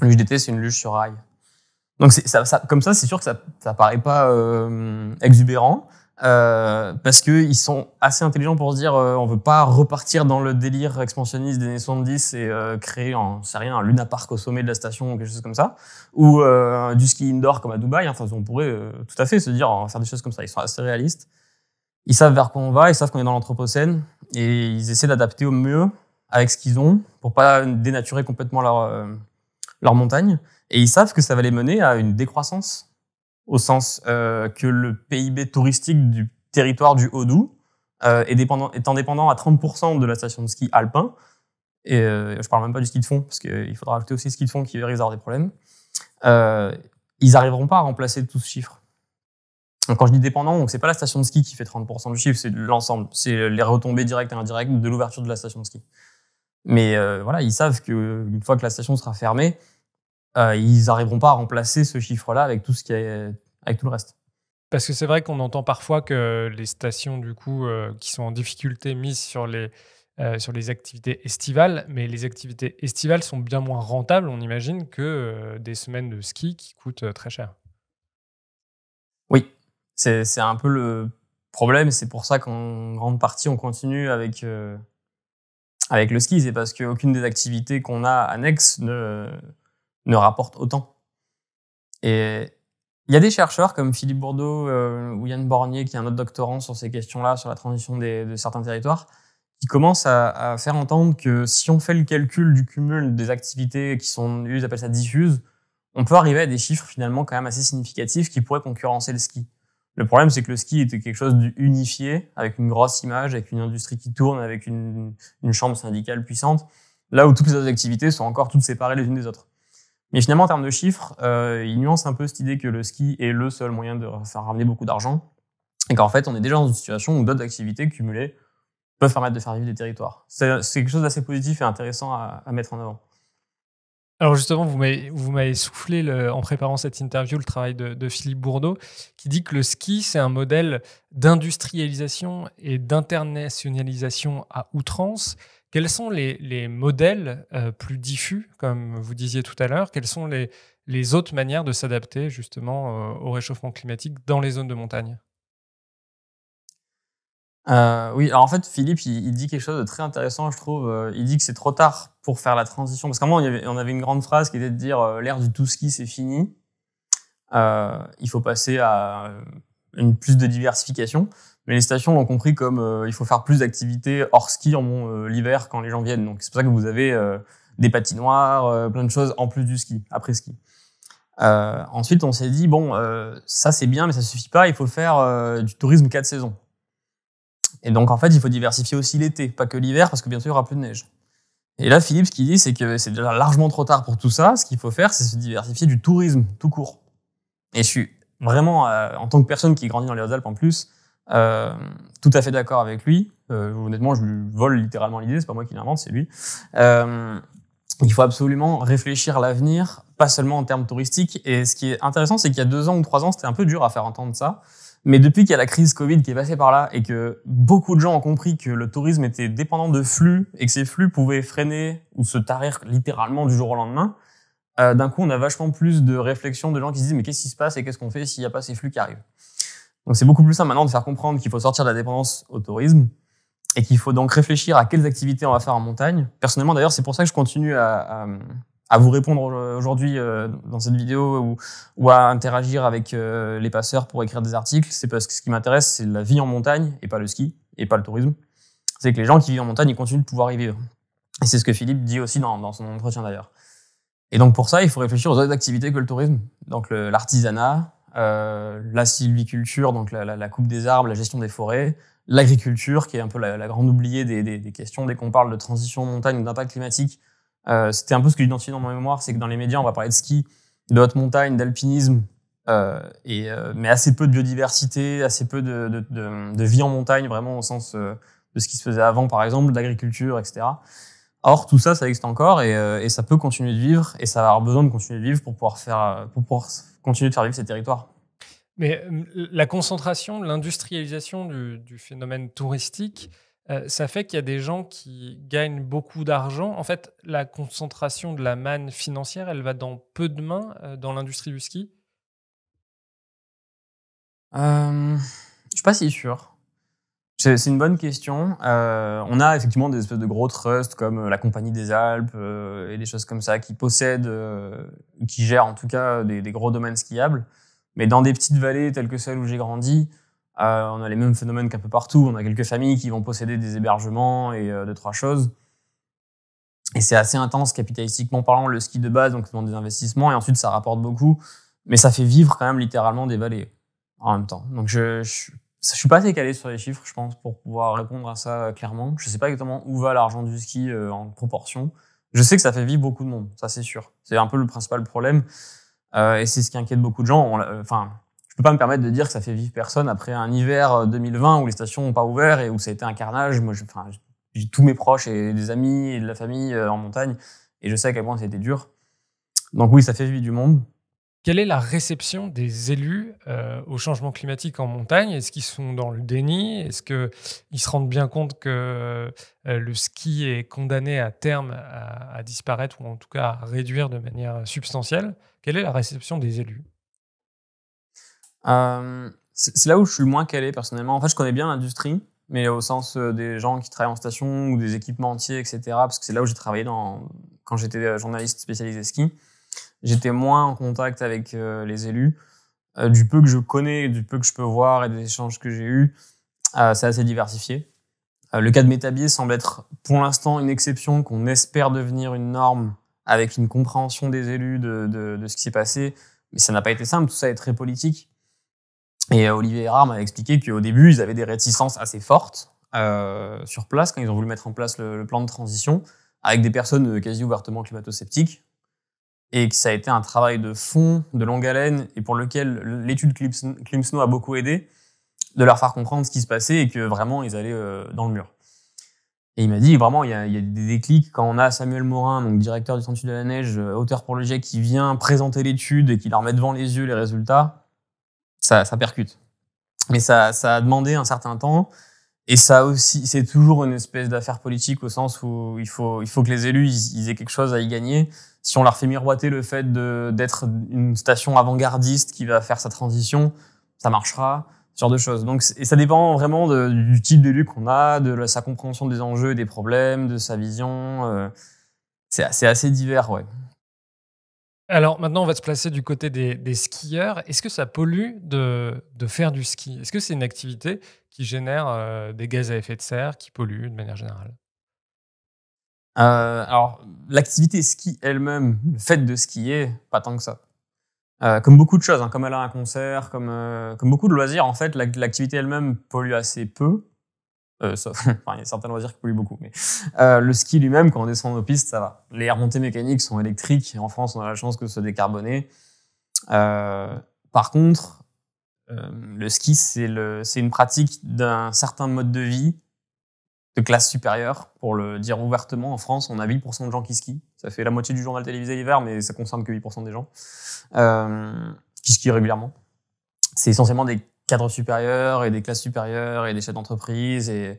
Une luge d'été, c'est une luge sur rail. Donc, comme ça, c'est sûr que ça, ça paraît pas euh, exubérant, euh, parce qu'ils sont assez intelligents pour se dire on euh, on veut pas repartir dans le délire expansionniste des années 70 et euh, créer un, sait rien, un Luna Park au sommet de la station ou quelque chose comme ça, ou du ski indoor comme à Dubaï. Enfin, on pourrait tout à fait se dire on va faire des choses comme ça. Ils sont assez réalistes. Ils savent vers quoi on va, ils savent qu'on est dans l'anthropocène et ils essaient d'adapter au mieux avec ce qu'ils ont pour pas dénaturer complètement leur montagne. Et ils savent que ça va les mener à une décroissance au sens euh, que le PIB touristique du territoire du Haut-Doubs euh, est dépendant, étant dépendant à 30% de la station de ski alpin. Et je euh, je parle même pas du ski de fond, parce qu'il faudra ajouter aussi le ski de fond qui risque d'avoir des problèmes. ils n'arriveront pas à remplacer tout ce chiffre. Donc, quand je dis dépendant, ce c'est pas la station de ski qui fait 30% du chiffre, c'est l'ensemble, c'est les retombées directes et indirectes de l'ouverture de la station de ski. Mais voilà, ils savent qu'une fois que la station sera fermée, euh, ils n'arriveront pas à remplacer ce chiffre-là avec tout ce qui est, avec tout le reste. Parce que c'est vrai qu'on entend parfois que les stations du coup euh, qui sont en difficulté misent sur les euh, sur les activités estivales, mais les activités estivales sont bien moins rentables, on imagine, que des semaines de ski qui coûtent très cher. Oui, c'est un peu le problème. C'est pour ça qu'en grande partie on continue avec avec le ski, c'est parce qu'aucune des activités qu'on a annexes ne ne rapporte autant. Et il y a des chercheurs comme Philippe Bourdeau euh, ou Yann Bornier, qui est un autre doctorant sur ces questions-là, sur la transition des, de certains territoires, qui commencent à, faire entendre que si on fait le calcul du cumul des activités qui sont, ils appelle ça diffuse on peut arriver à des chiffres finalement quand même assez significatifs qui pourraient concurrencer le ski. Le problème, c'est que le ski était quelque chose d'unifié, avec une grosse image, avec une industrie qui tourne, avec une, une chambre syndicale puissante, là où toutes les autres activités sont encore toutes séparées les unes des autres. Mais finalement, en termes de chiffres, euh, il nuance un peu cette idée que le ski est le seul moyen de faire ramener beaucoup d'argent. Et qu'en fait, on est déjà dans une situation où d'autres activités cumulées peuvent permettre de faire vivre des territoires. C'est quelque chose d'assez positif et intéressant à, mettre en avant. Alors justement, vous m'avez soufflé en préparant cette interview le travail de, de, Philippe Bourdeau, qui dit que le ski, c'est un modèle d'industrialisation et d'internationalisation à outrance, quels sont les, les modèles euh, plus diffus, comme vous disiez tout à l'heure Quelles sont les, les, autres manières de s'adapter justement euh, au réchauffement climatique dans les zones de montagne euh, oui, alors en fait, Philippe, il, dit quelque chose de très intéressant, je trouve. Il dit que c'est trop tard pour faire la transition. Parce qu'à un on avait une grande phrase qui était de dire l'ère du tout ski, c'est fini. il faut passer à une plus de diversification mais les stations l'ont compris comme euh, il faut faire plus d'activités hors ski en euh, l'hiver quand les gens viennent. Donc c'est pour ça que vous avez euh, des patinoires, plein de choses en plus du ski, après ski. ensuite, on s'est dit bon, ça c'est bien, mais ça suffit pas. Il faut faire du tourisme quatre saisons. Et donc en fait, il faut diversifier aussi l'été, pas que l'hiver, parce que bien sûr il n'y aura plus de neige. Et là, Philippe, ce qu'il dit, c'est que c'est déjà largement trop tard pour tout ça. Ce qu'il faut faire, c'est se diversifier du tourisme tout court. Et je suis vraiment, en tant que personne qui grandit dans les alpes en plus, euh, tout à fait d'accord avec lui. Euh, honnêtement, je lui vole littéralement l'idée, c'est pas moi qui l'invente, c'est lui. Euh, il faut absolument réfléchir à l'avenir, pas seulement en termes touristiques. Et ce qui est intéressant, c'est qu'il y a deux ans ou trois ans, c'était un peu dur à faire entendre ça. Mais depuis qu'il y a la crise Covid qui est passée par là et que beaucoup de gens ont compris que le tourisme était dépendant de flux et que ces flux pouvaient freiner ou se tarir littéralement du jour au lendemain, d'un coup, on a vachement plus de réflexions de gens qui se disent mais qu'est-ce qui se passe et qu'est-ce qu'on fait s'il n'y a pas ces flux qui arrivent. Donc c'est beaucoup plus simple maintenant de faire comprendre qu'il faut sortir de la dépendance au tourisme et qu'il faut donc réfléchir à quelles activités on va faire en montagne. Personnellement d'ailleurs, c'est pour ça que je continue à, vous répondre aujourd'hui euh, dans cette vidéo ou, à interagir avec euh, les passeurs pour écrire des articles. C'est parce que ce qui m'intéresse, c'est la vie en montagne et pas le ski et pas le tourisme. C'est que les gens qui vivent en montagne, ils continuent de pouvoir y vivre. Et c'est ce que Philippe dit aussi dans, dans son entretien d'ailleurs. Et donc pour ça, il faut réfléchir aux autres activités que le tourisme, donc l'artisanat, euh, la sylviculture, donc la, coupe des arbres, la gestion des forêts, l'agriculture, qui est un peu la, grande oubliée des, questions dès qu'on parle de transition montagne ou d'impact climatique. Euh, c'était un peu ce que j'identifie dans ma mémoire, c'est que dans les médias, on va parler de ski, de haute montagne, d'alpinisme, euh, et, mais assez peu de biodiversité, assez peu de, vie en montagne, vraiment au sens de ce qui se faisait avant, par exemple, d'agriculture, etc. Or, tout ça, ça existe encore et, et, ça peut continuer de vivre et ça va avoir besoin de continuer de vivre pour pouvoir faire, pour pouvoir continuer de faire vivre ces territoires. Mais euh, la concentration, l'industrialisation du, phénomène touristique, euh, ça fait qu'il y a des gens qui gagnent beaucoup d'argent. En fait, la concentration de la manne financière, elle va dans peu de mains euh, dans l'industrie du ski Je ne suis pas si sûr. C'est une bonne question. Euh, on a effectivement des espèces de gros trusts comme euh, la Compagnie des Alpes euh, et des choses comme ça qui possèdent, qui gèrent en tout cas des, gros domaines skiables. Mais dans des petites vallées telles que celle où j'ai grandi, on a les mêmes phénomènes qu'un peu partout. On a quelques familles qui vont posséder des hébergements et deux, trois choses. Et c'est assez intense capitalistiquement parlant, le ski de base, donc demande des investissements. Et ensuite, ça rapporte beaucoup. Mais ça fait vivre quand même littéralement des vallées en même temps. Donc je je suis pas assez sur les chiffres, je pense, pour pouvoir répondre à ça euh, clairement. Je sais pas exactement où va l'argent du ski euh, en proportion. Je sais que ça fait vivre beaucoup de monde, ça c'est sûr. C'est un peu le principal problème. Euh, et c'est ce qui inquiète beaucoup de gens. Je ne enfin, je peux pas me permettre de dire que ça fait vivre personne après un hiver 2020 où les stations n'ont pas ouvert et où ça a été un carnage. Moi, j'ai tous mes proches et des amis et de la famille en montagne et je sais à quel point c'était dur. Donc oui, ça fait vivre du monde. Quelle est la réception des élus euh, au changement climatique en montagne Est-ce qu'ils sont dans le déni Est-ce qu'ils se rendent bien compte que euh, le ski est condamné à terme à, disparaître ou en tout cas à réduire de manière substantielle Quelle est la réception des élus C'est là où je suis moins calé personnellement. En fait, je connais bien l'industrie, mais au sens euh, des gens qui travaillent en station ou des équipements entiers, etc. Parce que c'est là où j'ai travaillé quand j'étais journaliste spécialisé ski j'étais moins en contact avec euh, les élus. Euh, du peu que je connais, du peu que je peux voir et des échanges que j'ai eus, euh, c'est assez diversifié. le cas de Métabier semble être pour l'instant une exception qu'on espère devenir une norme avec une compréhension des élus de, ce qui s'est passé. Mais ça n'a pas été simple, tout ça est très politique. Et Olivier Erard m'a expliqué qu'au début, ils avaient des réticences assez fortes sur place quand ils ont voulu mettre en place le, le plan de transition avec des personnes quasi ouvertement climato-sceptiques, et que ça a été un travail de fond, de longue haleine, et pour lequel l'étude Klimsno a beaucoup aidé, de leur faire comprendre ce qui se passait et que vraiment ils allaient euh, dans le mur. Et il m'a dit, vraiment, il y, a, des déclics quand on a Samuel Morin, donc directeur du Centre de la Neige, euh, auteur pour le GIEC, qui vient présenter l'étude et qui leur met devant les yeux les résultats, ça, percute. Mais ça, ça a demandé un certain temps, et ça aussi, c'est toujours une espèce d'affaire politique au sens où il faut, il faut que les élus, ils, aient quelque chose à y gagner. Si on leur fait miroiter le fait d'être une station avant-gardiste qui va faire sa transition, ça marchera, ce genre de choses. Donc, et ça dépend vraiment du type d'élu qu'on a, de sa compréhension des enjeux, et des problèmes, de sa vision. Euh, c'est assez divers, ouais. Alors maintenant, on va se placer du côté des, skieurs. Est-ce que ça pollue de, faire du ski Est-ce que c'est une activité qui génère euh, des gaz à effet de serre, qui pollue de manière générale euh, Alors, l'activité ski elle-même, le fait de skier, pas tant que ça. Euh, comme beaucoup de choses, hein, comme aller à un concert, comme, comme beaucoup de loisirs, en fait, l'activité elle-même pollue assez peu. Euh, il y a certains loisirs qui polluent beaucoup. Mais euh, le ski lui-même, quand on descend nos pistes, ça va. Les remontées mécaniques sont électriques. en France, on a la chance que ce soit décarboné. Euh, par contre, le ski, c'est une pratique d'un certain mode de vie de classe supérieure, pour le dire ouvertement. En France, on a 8% de gens qui skient. Ça fait la moitié du journal télévisé l'hiver, mais ça concerne que 8% des gens qui skient régulièrement. C'est essentiellement des cadres supérieurs et des classes supérieures et des chefs d'entreprise et,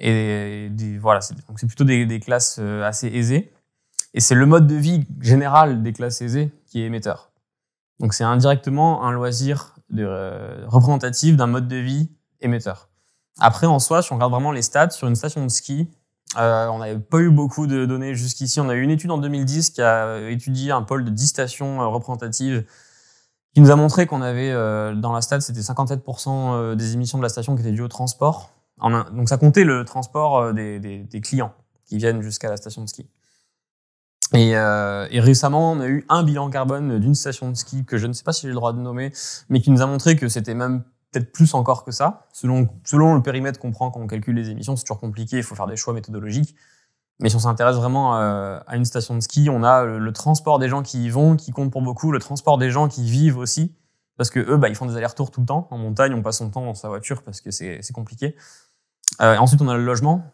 et voilà, c'est, donc c'est plutôt des, classes euh, assez aisées. Et c'est le mode de vie général des classes aisées qui est émetteur. Donc c'est indirectement un loisir de, euh, représentatif d'un mode de vie émetteur. Après, en soi, si on regarde vraiment les stats, sur une station de ski, euh, on n'avait pas eu beaucoup de données jusqu'ici. On a eu une étude en 2010 qui a étudié un pôle de 10 stations représentatives qui nous a montré qu'on avait euh, dans la stade, c'était 57% euh, des émissions de la station qui étaient dues au transport. En donc ça comptait le transport euh, des, des, des clients qui viennent jusqu'à la station de ski. Et, et, récemment, on a eu un bilan carbone d'une station de ski que je ne sais pas si j'ai le droit de nommer, mais qui nous a montré que c'était même peut-être plus encore que ça. Selon, selon le périmètre qu'on prend quand on calcule les émissions, c'est toujours compliqué, il faut faire des choix méthodologiques. Mais si on s'intéresse vraiment euh, à une station de ski, on a le, transport des gens qui y vont, qui compte pour beaucoup, le transport des gens qui vivent aussi, parce que eux, bah, ils font des allers-retours tout le temps. En montagne, on passe son temps dans sa voiture parce que c'est compliqué. Euh, ensuite, on a le logement,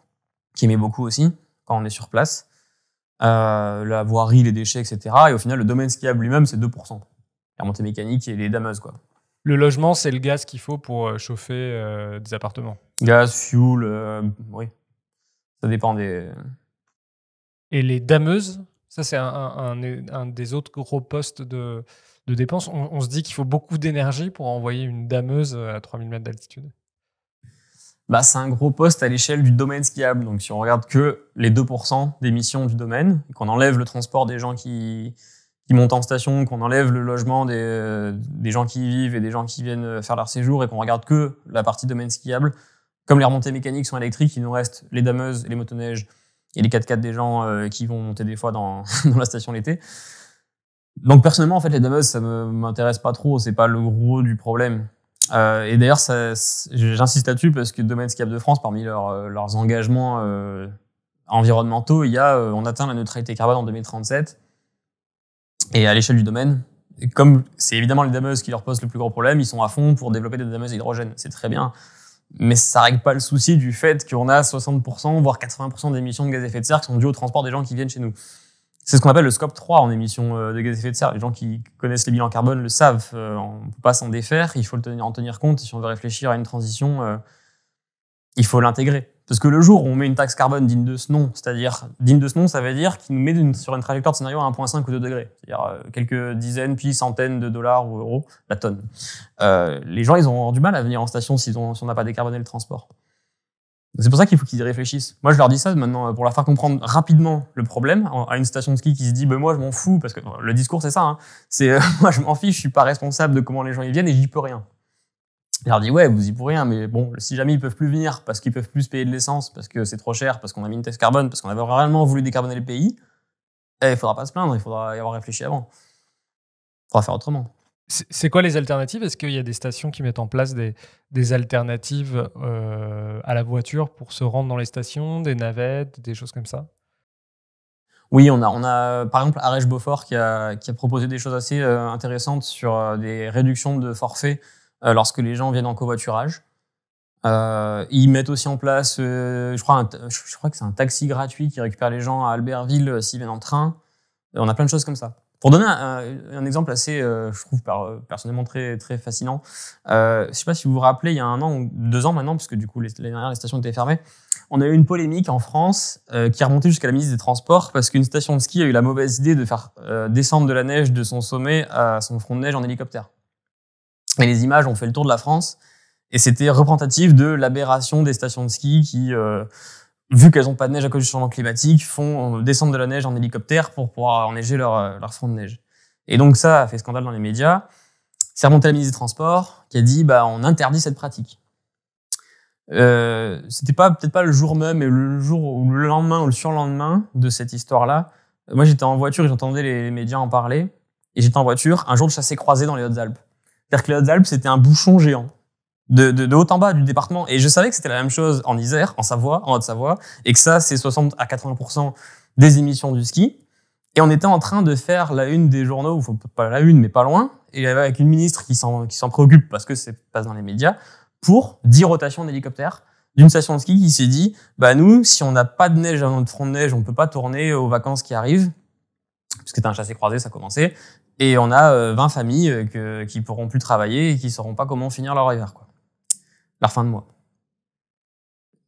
qui met beaucoup aussi, quand on est sur place. Euh, la voirie, les déchets, etc. Et au final, le domaine skiable lui-même, c'est 2%. La montée mécanique et les dameuses, quoi. Le logement, c'est le gaz qu'il faut pour chauffer des appartements. Gaz, fuel, oui. Ça dépend des, et les dameuses, ça c'est un, un, des autres gros postes de, dépenses. On, se dit qu'il faut beaucoup d'énergie pour envoyer une dameuse à 3000 mètres d'altitude. Bah, c'est un gros poste à l'échelle du domaine skiable. Donc si on regarde que les 2% d'émissions du domaine, qu'on enlève le transport des gens qui, qui montent en station, qu'on enlève le logement des, gens qui y vivent et des gens qui viennent faire leur séjour et qu'on regarde que la partie domaine skiable, comme les remontées mécaniques sont électriques, il nous reste les dameuses et les motoneiges et les 4 4 des gens euh, qui vont monter des fois [LAUGHS] dans, la station l'été. Donc personnellement, en fait, les dameuses, ça ne m'intéresse pas trop, c'est pas le gros du problème. Euh, et d'ailleurs, j'insiste là-dessus parce que Domaine Cap de France, parmi leurs euh, engagements environnementaux, il y a, on atteint la neutralité carbone en 2037. Et à l'échelle du domaine, comme c'est évidemment les dameuses qui leur posent le plus gros problème, ils sont à fond pour développer des dameuses hydrogène. C'est très bien mais ça règle pas le souci du fait qu'on a 60%, voire 80% d'émissions de gaz à effet de serre qui sont dues au transport des gens qui viennent chez nous. C'est ce qu'on appelle le scope 3 en émissions euh, de gaz à effet de serre. Les gens qui connaissent les bilans carbone le savent. Euh, on peut pas s'en défaire. Il faut en tenir compte. Si on veut réfléchir à une transition, euh, il faut l'intégrer. Parce que le jour où on met une taxe carbone digne de ce nom, c'est-à-dire digne de ce nom, ça veut dire qu'il nous met sur une trajectoire de scénario à 1,5 ou 2 degrés, c'est-à-dire euh, quelques dizaines puis centaines de dollars ou euros la tonne. Euh, les gens, ils ont du mal à venir en station si on n'a pas décarboné le transport. C'est pour ça qu'il faut qu'ils y réfléchissent. Moi, je leur dis ça maintenant euh, pour leur faire comprendre rapidement le problème à une station de ski qui se dit, ben moi, je m'en fous, parce que le discours, c'est ça. Hein. C'est, [LAUGHS] moi, je m'en fiche, je suis pas responsable de comment les gens y viennent et j'y peux rien. Il leur dit « ouais, vous y pourriez, rien, mais bon, si jamais ils peuvent plus venir parce qu'ils peuvent plus se payer de l'essence, parce que c'est trop cher, parce qu'on a mis une taxe carbone, parce qu'on avait vraiment voulu décarboner le pays, il eh, il faudra pas se plaindre, il faudra y avoir réfléchi avant. Il faudra faire autrement. C'est quoi les alternatives Est-ce qu'il y a des stations qui mettent en place des, alternatives euh, à la voiture pour se rendre dans les stations, des navettes, des choses comme ça Oui, on a, on a par exemple Arèche Beaufort qui a, qui a proposé des choses assez euh, intéressantes sur euh, des réductions de forfaits euh, lorsque les gens viennent en covoiturage. Euh, ils mettent aussi en place, euh, je, crois je crois que c'est un taxi gratuit qui récupère les gens à Albertville s'ils viennent en train. On a plein de choses comme ça. Pour donner un, exemple assez, je trouve personnellement très, très fascinant, je ne sais pas si vous vous rappelez, il y a un an ou deux ans maintenant, puisque du coup l'année dernière les stations étaient fermées, on a eu une polémique en France qui est remontée jusqu'à la ministre des Transports parce qu'une station de ski a eu la mauvaise idée de faire descendre de la neige de son sommet à son front de neige en hélicoptère. Et les images ont fait le tour de la France. Et c'était représentatif de l'aberration des stations de ski qui, euh, vu qu'elles n'ont pas de neige à cause du changement climatique, font euh, descendre de la neige en hélicoptère pour pouvoir enneiger euh, leur, front de neige. Et donc ça a fait scandale dans les médias. C'est remonté à la ministre des Transports qui a dit bah, on interdit cette pratique. c'était pas peut-être pas le jour même, mais le jour ou le lendemain ou le surlendemain de cette histoire-là. Moi, j'étais en voiture et j'entendais les, médias en parler. Et j'étais en voiture un jour de chassé croisé dans les Hautes-Alpes. C'est-à-dire que Alpes, c'était un bouchon géant. De, haut en bas du département. Et je savais que c'était la même chose en Isère, en Savoie, en Haute-Savoie, et que ça, c'est 60 à 80% des émissions du ski. Et on était en train de faire la une des journaux, ou pas la une, mais pas loin, et avec une ministre qui s'en, préoccupe parce que c'est passe dans les médias, pour 10 rotations d'hélicoptères d'une station de ski qui s'est dit, bah nous, si on n'a pas de neige à notre front de neige, on peut pas tourner aux vacances qui arrivent, que c'était un chassé croisé, ça commençait, et on a 20 euh, familles euh, que, qui pourront plus travailler et qui sauront pas comment finir leur hiver, quoi. Leur fin de mois.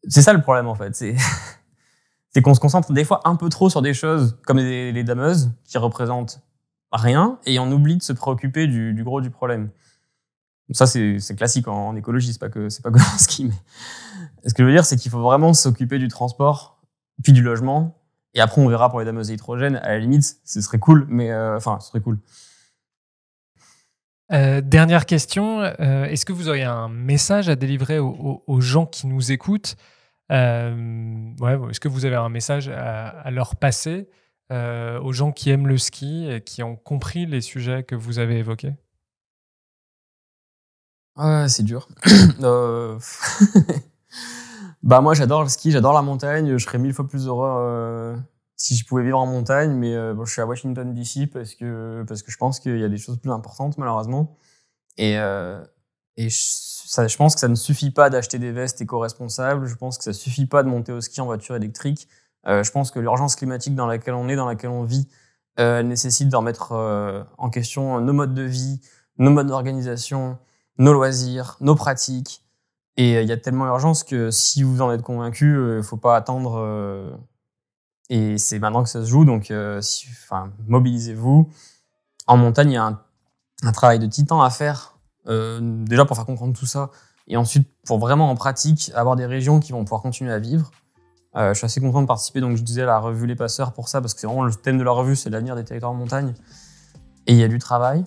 C'est ça le problème, en fait. C'est, [LAUGHS] qu'on se concentre des fois un peu trop sur des choses comme les, dameuses, qui représentent rien, et on oublie de se préoccuper du, gros du problème. Ça, c'est, classique en, écologie, c'est pas que c'est pas que en qui. Mais... [LAUGHS] Ce que je veux dire, c'est qu'il faut vraiment s'occuper du transport, puis du logement, et après, on verra pour les dames à hydrogènes. À la limite, ce serait cool, mais euh, ce serait cool. Euh, dernière question. Euh, est-ce que vous auriez un message à délivrer aux, gens qui nous écoutent ouais, Est-ce que vous avez un message à, leur passer aux gens qui aiment le ski et qui ont compris les sujets que vous avez évoqués ah, C'est dur. [COUGHS] [LAUGHS] Bah moi j'adore le ski, j'adore la montagne. Je serais mille fois plus heureux euh, si je pouvais vivre en montagne, mais euh, bon, je suis à Washington DC parce que parce que je pense qu'il y a des choses plus importantes malheureusement. Et euh, et je, ça, je pense que ça ne suffit pas d'acheter des vestes éco-responsables. Je pense que ça suffit pas de monter au ski en voiture électrique. je pense que l'urgence climatique dans laquelle on est, dans laquelle on vit, elle nécessite d'en mettre en question nos modes de vie, nos modes d'organisation, nos loisirs, nos pratiques. Et euh, il y a tellement d'urgence que si vous en êtes convaincu, il euh, ne faut pas attendre. Euh, et c'est maintenant que ça se joue, donc si, enfin, mobilisez-vous. En montagne, il y a un, travail de titan à faire, déjà pour faire comprendre tout ça, et ensuite pour vraiment en pratique avoir des régions qui vont pouvoir continuer à vivre. je suis assez content de participer, donc je disais à la revue Les Passeurs pour ça, parce que c'est vraiment le thème de la revue, c'est l'avenir des territoires en montagne. Et il y a du travail.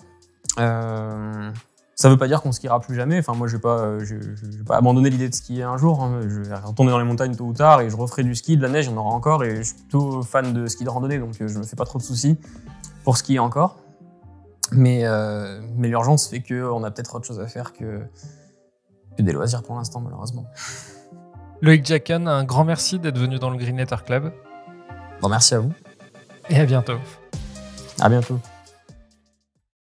Ça ne veut pas dire qu'on skiera plus jamais. Enfin, moi, je ne euh, vais, pas, abandonner l'idée de skier un jour. Hein. Je vais retourner dans les montagnes tôt ou tard et je referai du ski, de la neige, il y en aura encore. Et je suis plutôt fan de ski de randonnée, donc euh, je ne me fais pas trop de soucis pour skier encore. Mais, euh, l'urgence fait qu'on a peut-être autre chose à faire que, des loisirs pour l'instant, malheureusement. Loïc Jacken, un grand merci d'être venu dans le Green Club. Bon, merci à vous. Et à bientôt. À bientôt.